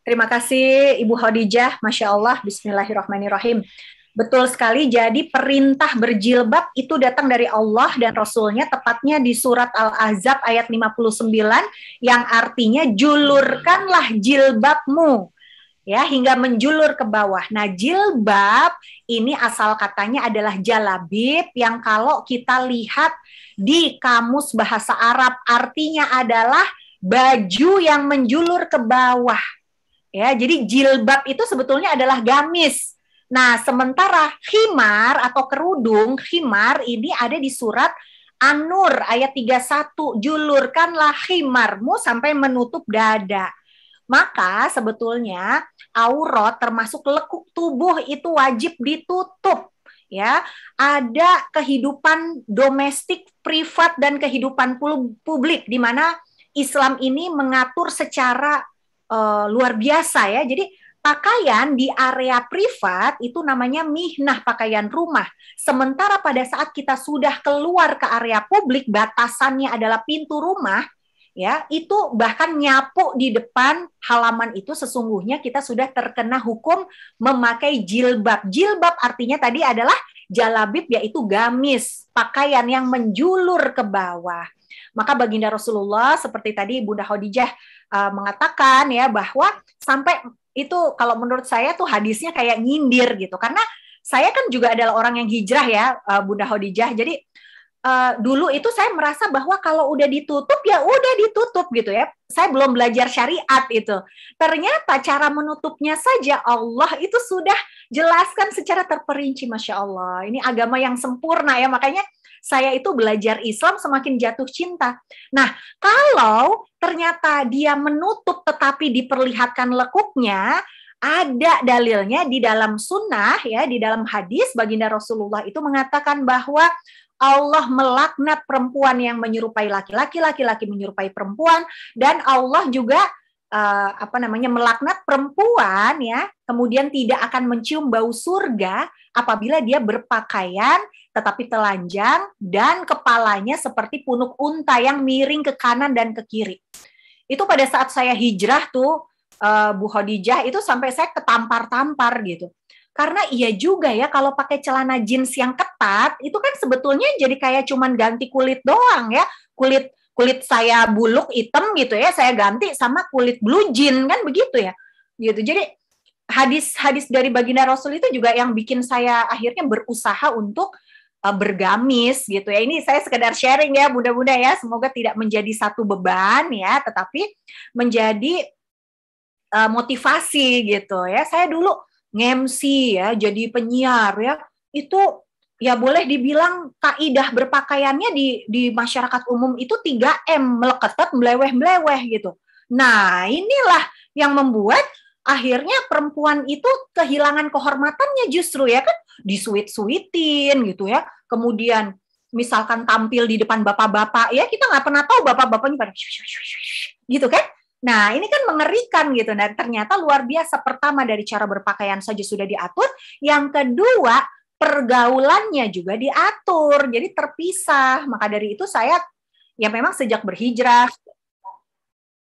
Terima kasih Ibu Khadijah, Masya Allah, Bismillahirrahmanirrahim. Betul sekali, jadi perintah berjilbab itu datang dari Allah dan Rasulnya, tepatnya di surat Al-Ahzab ayat 59, yang artinya julurkanlah jilbabmu ya hingga menjulur ke bawah. Nah, jilbab ini asal katanya adalah jalabib yang kalau kita lihat di kamus bahasa Arab artinya adalah baju yang menjulur ke bawah. Ya, jadi jilbab itu sebetulnya adalah gamis. Nah, sementara khimar atau kerudung, khimar ini ada di surat An-Nur ayat 31, julurkanlah khimarmu sampai menutup dada. Maka sebetulnya aurat termasuk lekuk tubuh itu wajib ditutup ya ada kehidupan domestik privat dan kehidupan publik di mana Islam ini mengatur secara uh, luar biasa ya jadi pakaian di area privat itu namanya mihnah pakaian rumah sementara pada saat kita sudah keluar ke area publik batasannya adalah pintu rumah ya itu bahkan nyapu di depan halaman itu sesungguhnya kita sudah terkena hukum memakai jilbab. Jilbab artinya tadi adalah jalabib yaitu gamis, pakaian yang menjulur ke bawah. Maka baginda Rasulullah seperti tadi Bunda Khadijah uh, mengatakan ya bahwa sampai itu kalau menurut saya tuh hadisnya kayak nyindir gitu karena saya kan juga adalah orang yang hijrah ya eh, Bunda Khadijah. Jadi uh, dulu itu saya merasa bahwa kalau udah ditutup ya udah ditutup gitu ya. Saya belum belajar syariat itu. Ternyata cara menutupnya saja Allah itu sudah jelaskan secara terperinci Masya Allah. Ini agama yang sempurna ya makanya saya itu belajar Islam semakin jatuh cinta. Nah, kalau ternyata dia menutup tetapi diperlihatkan lekuknya, ada dalilnya di dalam sunnah ya di dalam hadis baginda Rasulullah itu mengatakan bahwa Allah melaknat perempuan yang menyerupai laki-laki, laki-laki menyerupai perempuan, dan Allah juga uh, apa namanya melaknat perempuan ya, kemudian tidak akan mencium bau surga apabila dia berpakaian tetapi telanjang dan kepalanya seperti punuk unta yang miring ke kanan dan ke kiri. Itu pada saat saya hijrah tuh uh, Bu Khadijah itu sampai saya ketampar-tampar gitu. Karena iya juga ya kalau pakai celana jeans yang ketat itu kan sebetulnya jadi kayak cuman ganti kulit doang ya. Kulit kulit saya buluk hitam gitu ya, saya ganti sama kulit blue jean kan begitu ya. Gitu. Jadi hadis-hadis dari Baginda Rasul itu juga yang bikin saya akhirnya berusaha untuk eh, bergamis gitu ya. Ini saya sekedar sharing ya, bunda-bunda ya. Semoga tidak menjadi satu beban ya, tetapi menjadi eh, motivasi gitu ya. Saya dulu ngemsi ya, jadi penyiar ya, itu ya boleh dibilang kaidah berpakaiannya di di masyarakat umum itu 3M meleketet meleweh-meleweh gitu. Nah, inilah yang membuat akhirnya perempuan itu kehilangan kehormatannya justru ya kan disuit-suitin gitu ya. Kemudian misalkan tampil di depan bapak-bapak ya kita nggak pernah tahu bapak-bapaknya pada gitu kan Nah, ini kan mengerikan gitu. Nah, ternyata luar biasa. Pertama dari cara berpakaian saja sudah diatur. Yang kedua, pergaulannya juga diatur. Jadi terpisah. Maka dari itu saya ya memang sejak berhijrah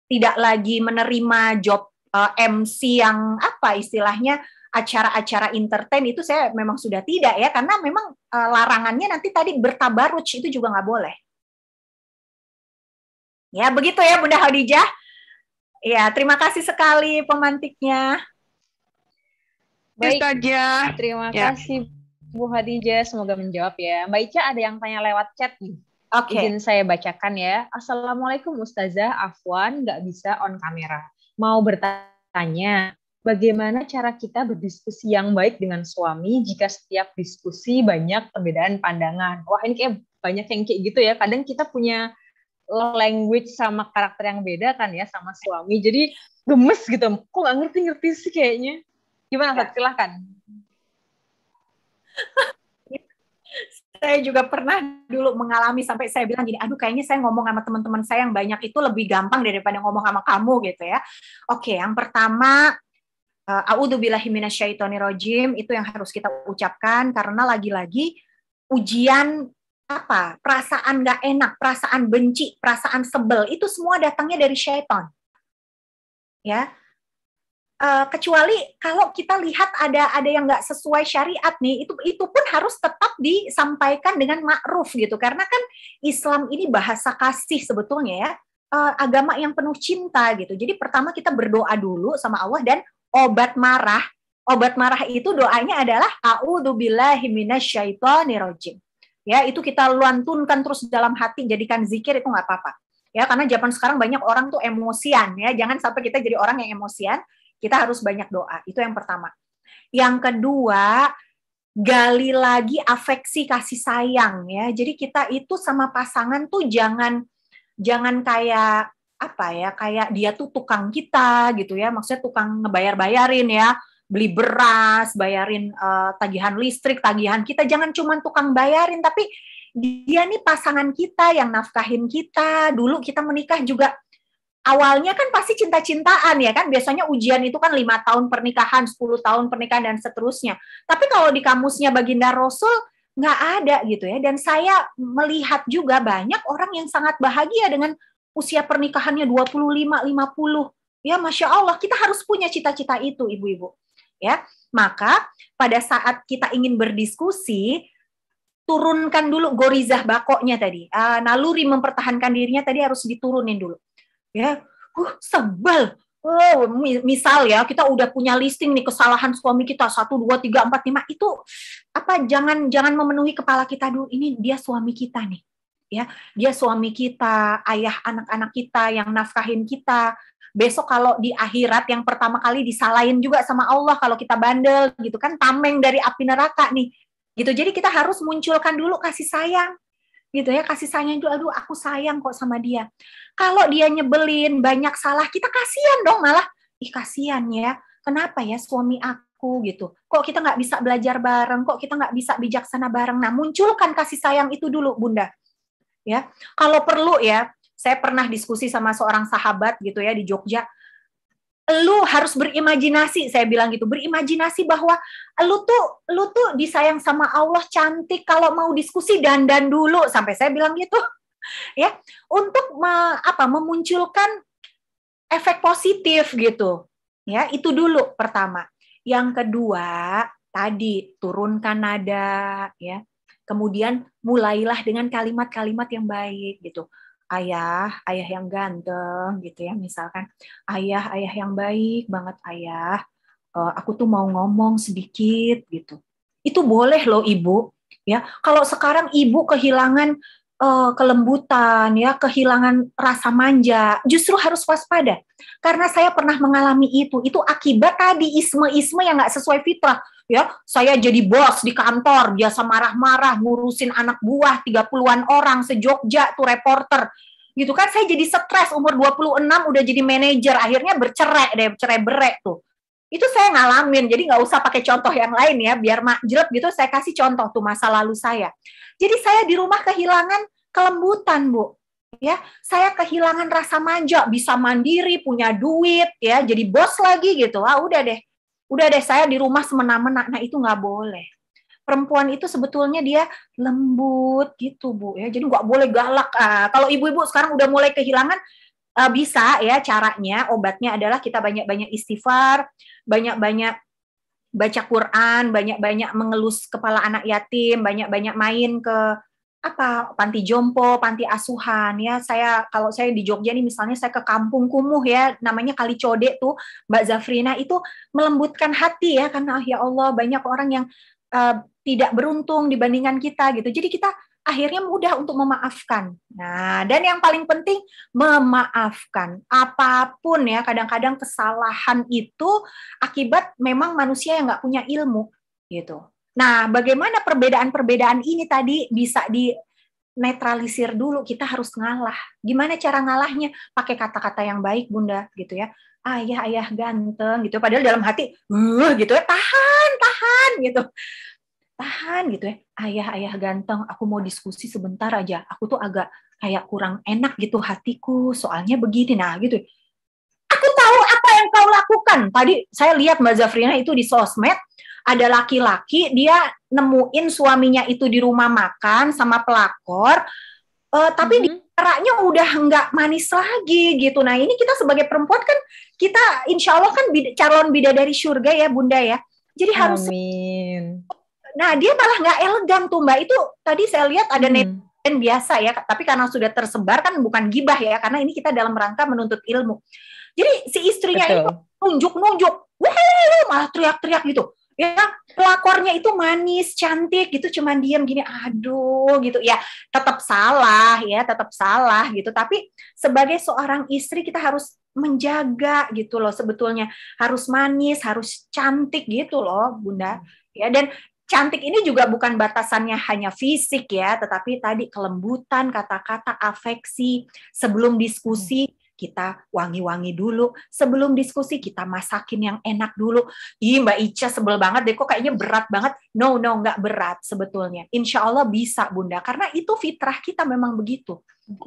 tidak lagi menerima job uh, eh, MC yang apa istilahnya acara-acara entertain itu saya memang sudah tidak ya karena memang eh, larangannya nanti tadi bertabaruj itu juga nggak boleh. Ya begitu ya Bunda Khadijah. Ya, terima kasih sekali pemantiknya. Baik, aja. terima ya. kasih Bu Hadijah. Semoga menjawab ya. Mbak Ica ada yang tanya lewat chat nih. Oke. Okay. Izin saya bacakan ya. Assalamualaikum Ustazah Afwan, nggak bisa on kamera. Mau bertanya, bagaimana cara kita berdiskusi yang baik dengan suami jika setiap diskusi banyak perbedaan pandangan? Wah ini kayak banyak yang kayak gitu ya. Kadang kita punya language sama karakter yang beda kan ya sama suami. Jadi gemes gitu. Kok gak ngerti-ngerti sih kayaknya. Gimana ya. Silahkan. <laughs> saya juga pernah dulu mengalami sampai saya bilang gini, aduh kayaknya saya ngomong sama teman-teman saya yang banyak itu lebih gampang daripada ngomong sama kamu gitu ya. Oke, yang pertama eh, A'udzubillahiminasyaitonirrojim itu yang harus kita ucapkan karena lagi-lagi ujian apa? Perasaan gak enak, perasaan benci, perasaan sebel, itu semua datangnya dari syaitan. Ya, uh, kecuali kalau kita lihat ada ada yang nggak sesuai syariat nih itu itu pun harus tetap disampaikan dengan ma'ruf gitu karena kan Islam ini bahasa kasih sebetulnya ya uh, agama yang penuh cinta gitu jadi pertama kita berdoa dulu sama Allah dan obat marah obat marah itu doanya adalah a'udzubillahi minasyaitonirrajim ya itu kita luantunkan terus dalam hati jadikan zikir itu nggak apa-apa ya karena zaman sekarang banyak orang tuh emosian ya jangan sampai kita jadi orang yang emosian kita harus banyak doa itu yang pertama yang kedua gali lagi afeksi kasih sayang ya jadi kita itu sama pasangan tuh jangan jangan kayak apa ya kayak dia tuh tukang kita gitu ya maksudnya tukang ngebayar bayarin ya beli beras, bayarin uh, tagihan listrik, tagihan kita. Jangan cuma tukang bayarin, tapi dia nih pasangan kita yang nafkahin kita. Dulu kita menikah juga awalnya kan pasti cinta-cintaan ya kan biasanya ujian itu kan lima tahun pernikahan 10 tahun pernikahan dan seterusnya tapi kalau di kamusnya baginda rasul nggak ada gitu ya dan saya melihat juga banyak orang yang sangat bahagia dengan usia pernikahannya 25 50 ya Masya Allah kita harus punya cita-cita itu ibu-ibu ya. Maka pada saat kita ingin berdiskusi, turunkan dulu gorizah bakoknya tadi. Uh, naluri mempertahankan dirinya tadi harus diturunin dulu. Ya, uh, sebel. Oh, misal ya kita udah punya listing nih kesalahan suami kita satu dua tiga empat lima itu apa jangan jangan memenuhi kepala kita dulu ini dia suami kita nih ya dia suami kita ayah anak-anak kita yang nafkahin kita besok kalau di akhirat yang pertama kali disalahin juga sama Allah kalau kita bandel gitu kan tameng dari api neraka nih gitu jadi kita harus munculkan dulu kasih sayang gitu ya kasih sayang itu aduh aku sayang kok sama dia kalau dia nyebelin banyak salah kita kasihan dong malah ih kasihan ya kenapa ya suami aku gitu kok kita nggak bisa belajar bareng kok kita nggak bisa bijaksana bareng nah munculkan kasih sayang itu dulu bunda ya kalau perlu ya saya pernah diskusi sama seorang sahabat gitu ya di Jogja lu harus berimajinasi saya bilang gitu berimajinasi bahwa lu tuh lu tuh disayang sama Allah cantik kalau mau diskusi dandan dulu sampai saya bilang gitu <laughs> ya untuk me, apa memunculkan efek positif gitu ya itu dulu pertama yang kedua tadi turunkan nada ya kemudian mulailah dengan kalimat-kalimat yang baik gitu ayah, ayah yang ganteng gitu ya misalkan ayah, ayah yang baik banget ayah, eh, aku tuh mau ngomong sedikit gitu. Itu boleh loh ibu ya. Kalau sekarang ibu kehilangan uh, kelembutan, ya, kehilangan rasa manja, justru harus waspada. Karena saya pernah mengalami itu. Itu akibat tadi isme-isme yang nggak sesuai fitrah. Ya, saya jadi bos di kantor, biasa marah-marah, ngurusin anak buah 30-an orang sejogja tuh reporter. Gitu kan saya jadi stres umur 26 udah jadi manajer, akhirnya bercerai deh, cerai berek tuh itu saya ngalamin jadi nggak usah pakai contoh yang lain ya biar mak jelek gitu saya kasih contoh tuh masa lalu saya jadi saya di rumah kehilangan kelembutan bu ya saya kehilangan rasa manja bisa mandiri punya duit ya jadi bos lagi gitu ah udah deh udah deh saya di rumah semena-mena nah itu nggak boleh perempuan itu sebetulnya dia lembut gitu bu ya jadi nggak boleh galak ah, kalau ibu-ibu sekarang udah mulai kehilangan uh, bisa ya caranya obatnya adalah kita banyak-banyak istighfar, banyak-banyak baca Quran, banyak-banyak mengelus kepala anak yatim, banyak-banyak main ke apa panti jompo, panti asuhan ya. Saya kalau saya di Jogja nih misalnya saya ke kampung kumuh ya, namanya Kali Code tuh Mbak Zafrina itu melembutkan hati ya karena ah, ya Allah banyak orang yang uh, tidak beruntung dibandingkan kita gitu. Jadi kita akhirnya mudah untuk memaafkan. Nah, dan yang paling penting memaafkan. Apapun ya, kadang-kadang kesalahan itu akibat memang manusia yang nggak punya ilmu gitu. Nah, bagaimana perbedaan-perbedaan ini tadi bisa di netralisir dulu kita harus ngalah gimana cara ngalahnya pakai kata-kata yang baik bunda gitu ya ayah ayah ganteng gitu padahal dalam hati uh gitu ya tahan tahan gitu tahan gitu ya ayah ayah ganteng aku mau diskusi sebentar aja aku tuh agak kayak kurang enak gitu hatiku soalnya begini nah gitu aku tahu apa yang kau lakukan tadi saya lihat mbak Zafrina itu di sosmed ada laki-laki dia nemuin suaminya itu di rumah makan sama pelakor uh, tapi mm-hmm. caranya udah nggak manis lagi gitu nah ini kita sebagai perempuan kan kita insya Allah kan bid- calon bidadari surga ya bunda ya jadi Amin. harus Nah, dia malah nggak elegan tuh, Mbak. Itu tadi saya lihat ada hmm. netizen biasa ya, tapi karena sudah tersebar kan bukan gibah ya, karena ini kita dalam rangka menuntut ilmu. Jadi si istrinya Betul. itu nunjuk-nunjuk, wah malah teriak-teriak gitu. Ya, pelakornya itu manis, cantik gitu cuman diam gini, aduh gitu ya. Tetap salah ya, tetap salah gitu. Tapi sebagai seorang istri kita harus menjaga gitu loh sebetulnya harus manis harus cantik gitu loh bunda hmm. ya dan cantik ini juga bukan batasannya hanya fisik ya, tetapi tadi kelembutan, kata-kata, afeksi. Sebelum diskusi kita wangi-wangi dulu, sebelum diskusi kita masakin yang enak dulu. Ih Mbak Ica sebel banget deh, kok kayaknya berat banget. No, no, nggak berat sebetulnya. Insya Allah bisa Bunda, karena itu fitrah kita memang begitu.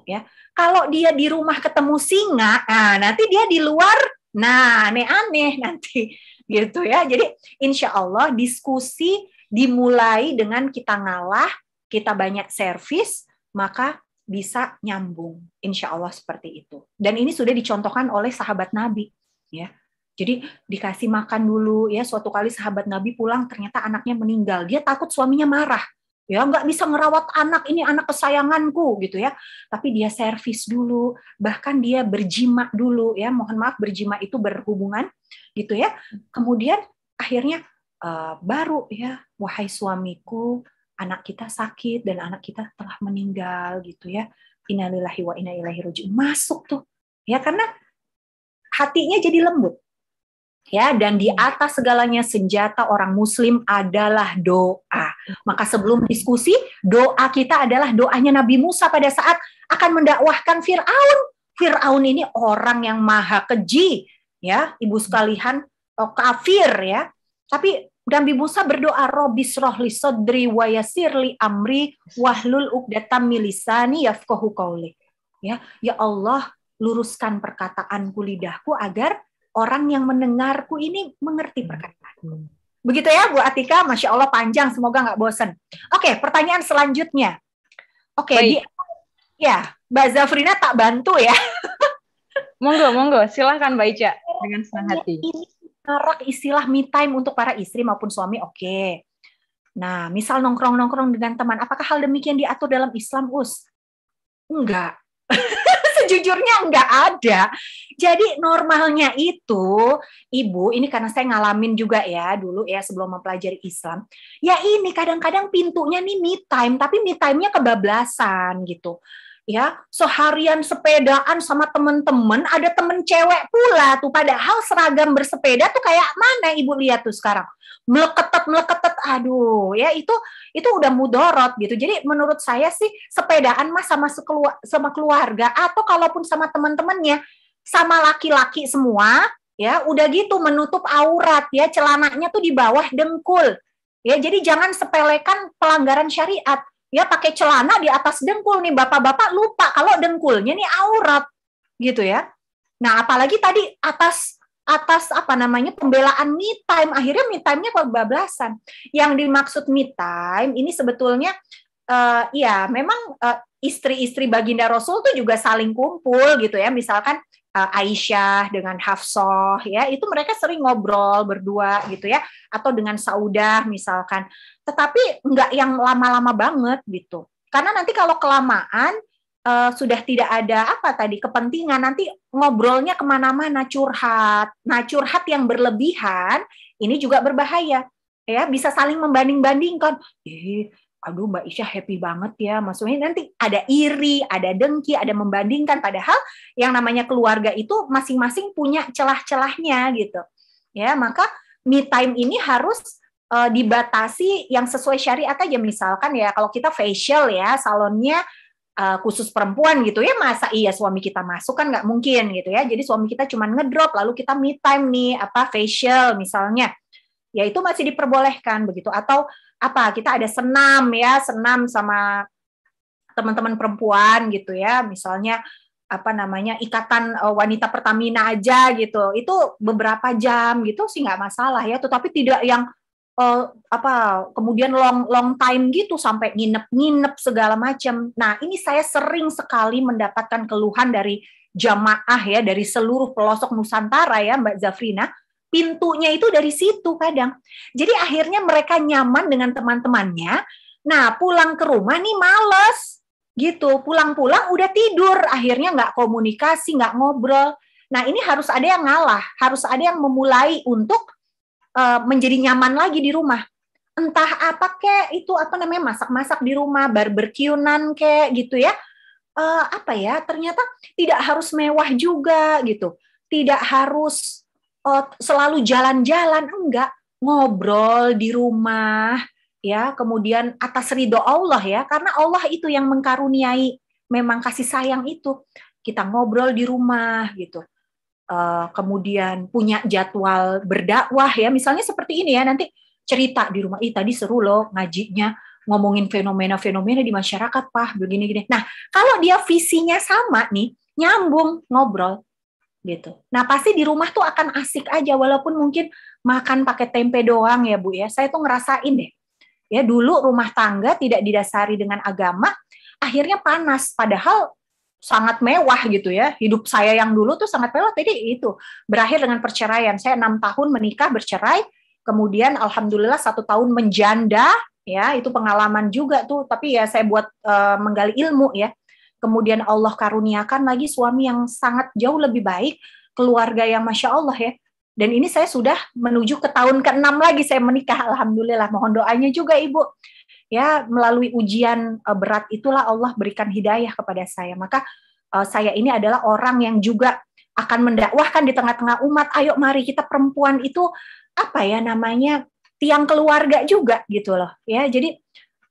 Ya, kalau dia di rumah ketemu singa, nah, nanti dia di luar, nah aneh-aneh nanti gitu ya. Jadi insya Allah diskusi dimulai dengan kita ngalah, kita banyak servis, maka bisa nyambung. Insya Allah seperti itu. Dan ini sudah dicontohkan oleh sahabat Nabi. ya. Jadi dikasih makan dulu ya. Suatu kali sahabat Nabi pulang ternyata anaknya meninggal. Dia takut suaminya marah. Ya nggak bisa ngerawat anak ini anak kesayanganku gitu ya. Tapi dia servis dulu. Bahkan dia berjima dulu ya. Mohon maaf berjima itu berhubungan gitu ya. Kemudian akhirnya Eh, baru ya, wahai suamiku, anak kita sakit dan anak kita telah meninggal gitu ya. Innalillahi wa inna ilaihi Masuk tuh. Ya karena hatinya jadi lembut. Ya, dan di hmm. atas segalanya senjata orang muslim adalah doa. Maka sebelum diskusi, doa kita adalah doanya Nabi Musa pada saat akan mendakwahkan Firaun. Firaun ini orang yang maha keji, ya, Ibu sekalian, oh, kafir ya. Tapi Nabi Musa berdoa Robis rohli sodri wayasirli amri wahlul ukdatam milisani yafkohu Ya, ya Allah, luruskan perkataanku lidahku agar orang yang mendengarku ini mengerti perkataanku. Hmm. Begitu ya Bu Atika, Masya Allah panjang, semoga nggak bosen. Oke, pertanyaan selanjutnya. Oke, di, ya Mbak Zafrina tak bantu ya. <laughs> monggo, monggo, silahkan Mbak Ica dengan senang hati. Ini marak istilah me time untuk para istri maupun suami, oke. Okay. Nah, misal nongkrong-nongkrong dengan teman, apakah hal demikian diatur dalam Islam, Us? Enggak. <laughs> Sejujurnya enggak ada. Jadi normalnya itu, Ibu, ini karena saya ngalamin juga ya dulu ya sebelum mempelajari Islam. Ya ini kadang-kadang pintunya nih me time, tapi me time-nya kebablasan gitu ya seharian sepedaan sama temen-temen ada temen cewek pula tuh padahal seragam bersepeda tuh kayak mana ibu lihat tuh sekarang meleketet meleketet aduh ya itu itu udah mudorot gitu jadi menurut saya sih sepedaan mah sama sama keluarga atau kalaupun sama temen-temennya sama laki-laki semua ya udah gitu menutup aurat ya celananya tuh di bawah dengkul ya jadi jangan sepelekan pelanggaran syariat ya pakai celana di atas dengkul nih bapak-bapak lupa kalau dengkulnya nih aurat gitu ya. Nah, apalagi tadi atas atas apa namanya pembelaan me time akhirnya me time-nya bablasan Yang dimaksud me time ini sebetulnya uh, ya memang uh, istri-istri baginda Rasul tuh juga saling kumpul gitu ya. Misalkan uh, Aisyah dengan Hafsah ya itu mereka sering ngobrol berdua gitu ya atau dengan Saudah misalkan tetapi nggak yang lama-lama banget gitu karena nanti kalau kelamaan uh, sudah tidak ada apa tadi kepentingan nanti ngobrolnya kemana-mana curhat nah curhat yang berlebihan ini juga berbahaya ya bisa saling membanding-bandingkan eh, aduh Mbak Isya happy banget ya maksudnya nanti ada iri ada dengki ada membandingkan padahal yang namanya keluarga itu masing-masing punya celah-celahnya gitu ya maka me time ini harus uh, dibatasi yang sesuai syariat aja misalkan ya kalau kita facial ya salonnya eh, khusus perempuan gitu ya masa iya suami kita masuk kan nggak mungkin gitu ya jadi suami kita cuma ngedrop lalu kita me time nih apa facial misalnya ya itu masih diperbolehkan begitu atau apa kita ada senam ya senam sama teman-teman perempuan gitu ya misalnya apa namanya ikatan eh, wanita Pertamina aja gitu itu beberapa jam gitu sih nggak masalah ya tetapi tidak yang uh, apa kemudian long long time gitu sampai nginep-nginep segala macam nah ini saya sering sekali mendapatkan keluhan dari jamaah ya dari seluruh pelosok Nusantara ya Mbak Zafrina pintunya itu dari situ kadang. Jadi akhirnya mereka nyaman dengan teman-temannya. Nah, pulang ke rumah nih males gitu. Pulang-pulang udah tidur, akhirnya nggak komunikasi, nggak ngobrol. Nah, ini harus ada yang ngalah, harus ada yang memulai untuk uh, menjadi nyaman lagi di rumah. Entah apa kek itu apa namanya masak-masak di rumah, barbekyunan kek gitu ya. Uh, apa ya? Ternyata tidak harus mewah juga gitu. Tidak harus oh, selalu jalan-jalan enggak ngobrol di rumah ya kemudian atas ridho Allah ya karena Allah itu yang mengkaruniai memang kasih sayang itu kita ngobrol di rumah gitu uh, kemudian punya jadwal berdakwah ya misalnya seperti ini ya nanti cerita di rumah ih tadi seru loh ngajinya ngomongin fenomena-fenomena di masyarakat pah begini gini nah kalau dia visinya sama nih nyambung ngobrol gitu. Nah pasti di rumah tuh akan asik aja walaupun mungkin makan pakai tempe doang ya bu ya. Saya tuh ngerasain deh. Ya dulu rumah tangga tidak didasari dengan agama, akhirnya panas. Padahal sangat mewah gitu ya. Hidup saya yang dulu tuh sangat mewah. Tadi itu berakhir dengan perceraian. Saya enam tahun menikah bercerai, kemudian alhamdulillah satu tahun menjanda ya itu pengalaman juga tuh. Tapi ya saya buat uh, menggali ilmu ya kemudian Allah karuniakan lagi suami yang sangat jauh lebih baik, keluarga yang masya Allah ya. Dan ini saya sudah menuju ke tahun ke-6 lagi saya menikah, alhamdulillah. Mohon doanya juga Ibu. Ya, melalui ujian eh, berat itulah Allah berikan hidayah kepada saya. Maka eh, saya ini adalah orang yang juga akan mendakwahkan di tengah-tengah umat. Ayo mari kita perempuan itu apa ya namanya tiang keluarga juga gitu loh. Ya, jadi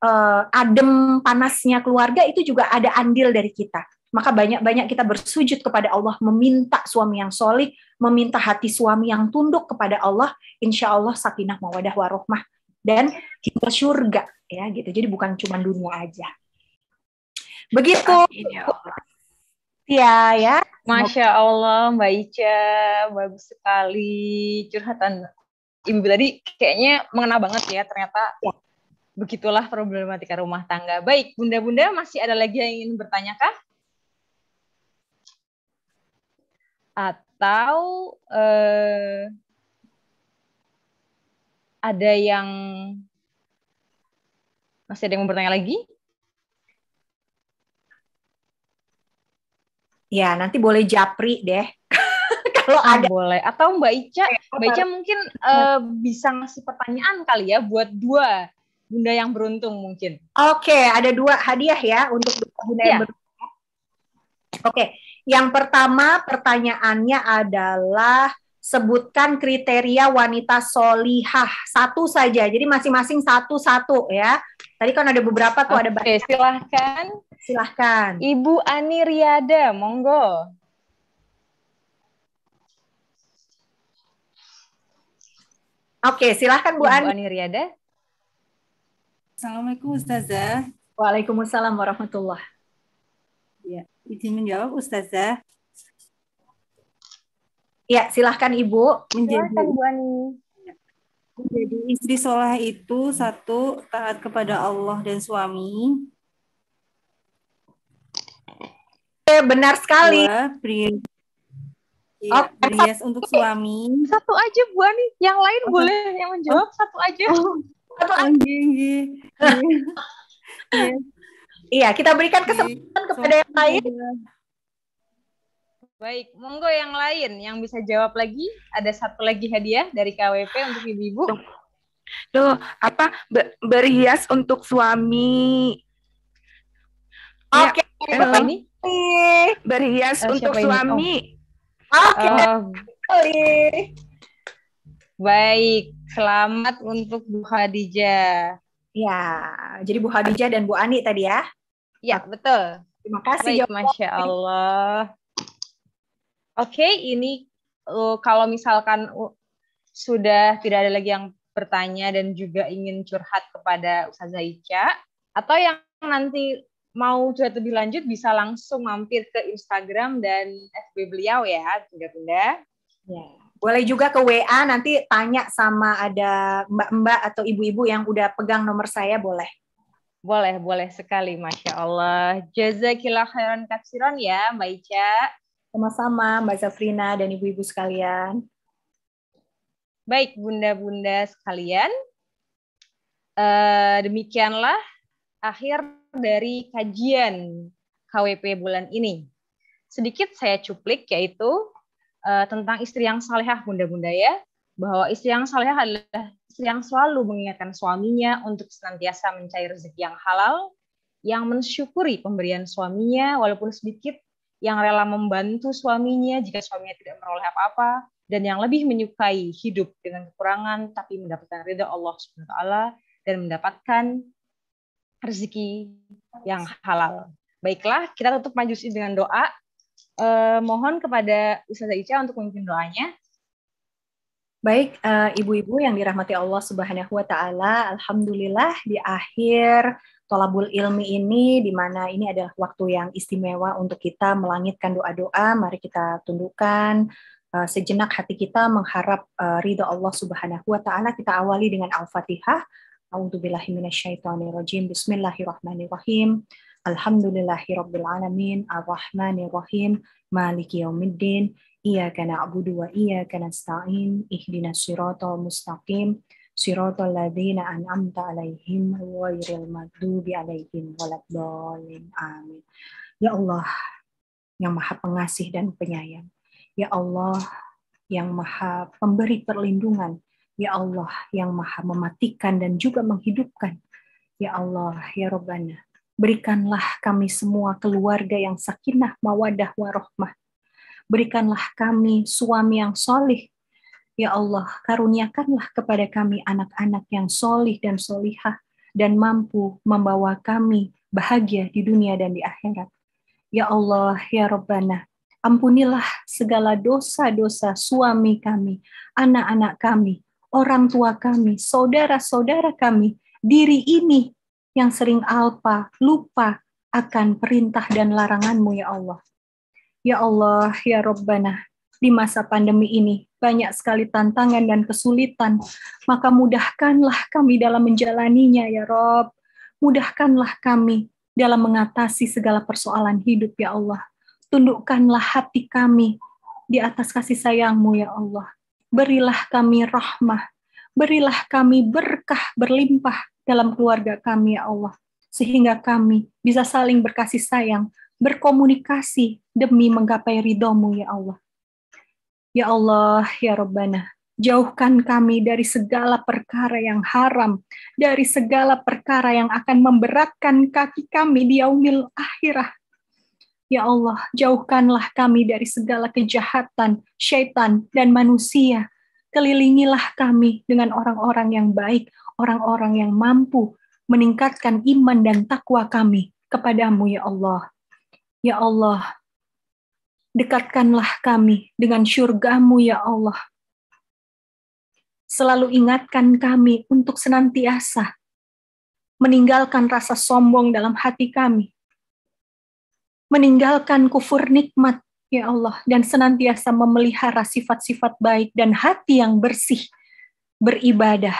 uh, adem panasnya keluarga itu juga ada andil dari kita. Maka banyak-banyak kita bersujud kepada Allah, meminta suami yang solih, meminta hati suami yang tunduk kepada Allah, insya Allah sakinah mawadah warohmah dan kita surga ya gitu. Jadi bukan cuma dunia aja. Begitu. Ya, ya ya. Masya Allah Mbak Ica, bagus sekali curhatan Ibu tadi kayaknya mengena banget ya ternyata ya begitulah problematika rumah tangga. Baik, bunda-bunda masih ada lagi yang ingin bertanya kah Atau eh, ada yang masih ada yang mau bertanya lagi? Ya, nanti boleh japri deh. <laughs> Kalau ah, ada boleh atau Mbak Ica, Mbak Ica mungkin uh, bisa ngasih pertanyaan kali ya buat dua bunda yang beruntung mungkin. Oke, okay, ada dua hadiah ya untuk bunda yang iya. beruntung. Oke, okay. yang pertama pertanyaannya adalah sebutkan kriteria wanita solihah satu saja. Jadi masing-masing satu-satu ya. Tadi kan ada beberapa tuh okay, ada banyak. silahkan. Silahkan. Ibu Ani Riada, monggo. Oke, silahkan Bu Ani. Bu Ani Riada. Assalamualaikum Ustazah. Waalaikumsalam warahmatullah. Ya, izin menjawab Ustazah. Ya, silahkan Ibu. Menjadi, silahkan Bu Ani. Menjadi istri soleh itu satu taat kepada Allah dan suami. Eh, benar sekali. Dua, pria Ya, okay. untuk suami. Satu aja Bu Ani, yang lain oh. boleh yang menjawab satu aja. Oh. Satu anjing. Iya. <laughs> Iya. iya, kita berikan kesempatan iya, kepada yang lain. Baik, monggo yang lain yang bisa jawab lagi. Ada satu lagi hadiah dari KWP untuk ibu-ibu. tuh apa Be berhias untuk suami? Ya, Oke, okay. Eh, ya, ini? berhias uh, untuk suami. Oke. Oh. Okay. Oh. Baik, selamat untuk Bu Hadija. Ya, jadi Bu Hadija dan Bu Ani tadi ya. Ya, betul. Terima kasih. Baik, Masya Allah. Oke, okay, ini uh, kalau misalkan uh, sudah tidak ada lagi yang bertanya dan juga ingin curhat kepada Ustazah Ica, atau yang nanti mau curhat lebih lanjut bisa langsung mampir ke Instagram dan FB beliau ya, tunda-tunda Ya. Yeah. Boleh juga ke WA nanti tanya sama ada mbak-mbak atau ibu-ibu yang udah pegang nomor saya boleh. Boleh, boleh sekali. Masya Allah. Jazakillah khairan katsiron ya Mbak Ica. Sama-sama Mbak Zafrina dan ibu-ibu sekalian. Baik, bunda-bunda sekalian. Eh, demikianlah akhir dari kajian KWP bulan ini. Sedikit saya cuplik yaitu uh, tentang istri yang salehah bunda-bunda ya bahwa istri yang salehah adalah istri yang selalu mengingatkan suaminya untuk senantiasa mencari rezeki yang halal, yang mensyukuri pemberian suaminya walaupun sedikit, yang rela membantu suaminya jika suaminya tidak meroleh apa-apa, dan yang lebih menyukai hidup dengan kekurangan tapi mendapatkan ridha Allah Subhanahu wa taala dan mendapatkan rezeki yang halal. Baiklah, kita tutup majusi dengan doa eh, mohon kepada Ustazah Ica untuk memimpin doanya. Baik, eh, ibu-ibu uh, yang dirahmati Allah Subhanahu wa taala, alhamdulillah di akhir tolabul ilmi ini di mana ini adalah waktu yang istimewa untuk kita melangitkan doa-doa, mari kita tundukkan uh, sejenak hati kita mengharap uh, eh, ridho Allah Subhanahu wa taala. Kita awali dengan Al-Fatihah. A'udzubillahi minasyaitonirrajim. Bismillahirrahmanirrahim. Alhamdulillahirrabbilalamin, ar rahmanirrahim Maliki Yawmiddin, Iyaka na'budu wa iyaka nasta'in, Ihdina sirata mustaqim, Sirata ladzina an'amta alaihim, Ghairil maghdubi alaihim, Waladhdallin. Amin. Ya Allah, yang maha pengasih dan penyayang. Ya Allah, yang maha pemberi perlindungan. Ya Allah, yang maha mematikan dan juga menghidupkan. Ya Allah, ya Rabbana, Berikanlah kami semua keluarga yang sakinah, mawadah, warohmah. Berikanlah kami suami yang solih. Ya Allah, karuniakanlah kepada kami anak-anak yang solih dan solihah dan mampu membawa kami bahagia di dunia dan di akhirat. Ya Allah, Ya Rabbana, ampunilah segala dosa-dosa suami kami, anak-anak kami, orang tua kami, saudara-saudara kami, diri ini yang sering alpa, lupa akan perintah dan laranganmu ya Allah. Ya Allah, ya Rabbana, di masa pandemi ini banyak sekali tantangan dan kesulitan, maka mudahkanlah kami dalam menjalaninya ya Rob. Mudahkanlah kami dalam mengatasi segala persoalan hidup ya Allah. Tundukkanlah hati kami di atas kasih sayangmu ya Allah. Berilah kami rahmah, berilah kami berkah berlimpah dalam keluarga kami, ya Allah, sehingga kami bisa saling berkasih sayang, berkomunikasi demi menggapai ridhomu, ya Allah. Ya Allah, ya Rabbana, jauhkan kami dari segala perkara yang haram, dari segala perkara yang akan memberatkan kaki kami di yaumil akhirah. Ya Allah, jauhkanlah kami dari segala kejahatan, syaitan, dan manusia kelilingilah kami dengan orang-orang yang baik, orang-orang yang mampu meningkatkan iman dan takwa kami kepadamu, ya Allah. Ya Allah, dekatkanlah kami dengan syurgamu, ya Allah. Selalu ingatkan kami untuk senantiasa meninggalkan rasa sombong dalam hati kami, meninggalkan kufur nikmat, Ya Allah, dan senantiasa memelihara sifat-sifat baik dan hati yang bersih, beribadah,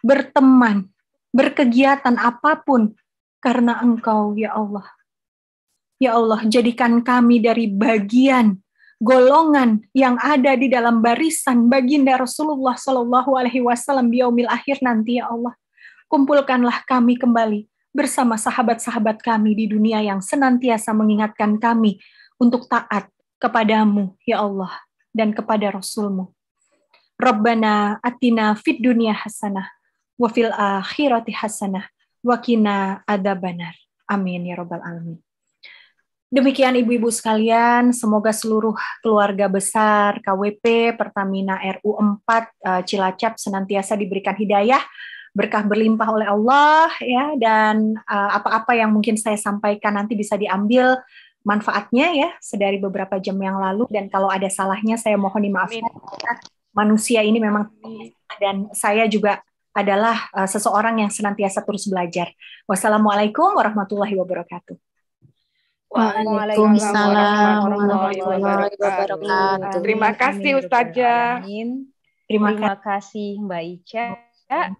berteman, berkegiatan apapun karena Engkau, ya Allah. Ya Allah, jadikan kami dari bagian golongan yang ada di dalam barisan baginda Rasulullah Shallallahu Alaihi Wasallam di yaumil akhir nanti ya Allah. Kumpulkanlah kami kembali bersama sahabat-sahabat kami di dunia yang senantiasa mengingatkan kami untuk taat kepadamu, ya Allah, dan kepada Rasulmu. Rabbana atina fid dunia hasanah, wa fil akhirati hasanah, wa kina adabanar. Amin, ya Rabbal Alamin. Demikian ibu-ibu sekalian, semoga seluruh keluarga besar KWP Pertamina RU 4 eh, Cilacap senantiasa diberikan hidayah, berkah berlimpah oleh Allah ya dan eh, apa-apa yang mungkin saya sampaikan nanti bisa diambil manfaatnya ya sedari beberapa jam yang lalu dan kalau ada salahnya saya mohon dimaafkan Amin. manusia ini memang dan saya juga adalah uh, seseorang yang senantiasa terus belajar. Wassalamualaikum warahmatullahi wabarakatuh. Waalaikumsalam warahmatullahi wabarakatuh. Terima kasih Ustazah. Terima, Terima kasih Mbak Ica. Ya,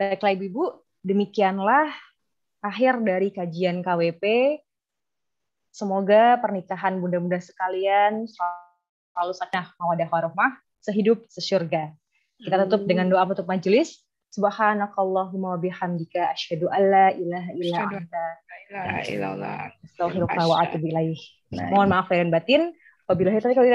baiklah Ibu, demikianlah akhir dari kajian KWP Semoga pernikahan bunda-bunda sekalian selalu sakinah mawadah warahmah, sehidup sesyurga. Kita tutup dengan doa untuk majelis. Subhanakallahumma wa bihamdika asyhadu alla ilaha illa anta astaghfiruka wa atubu ilaih. Nah, Mohon iya. maaf lahir batin. Wabillahi taufiq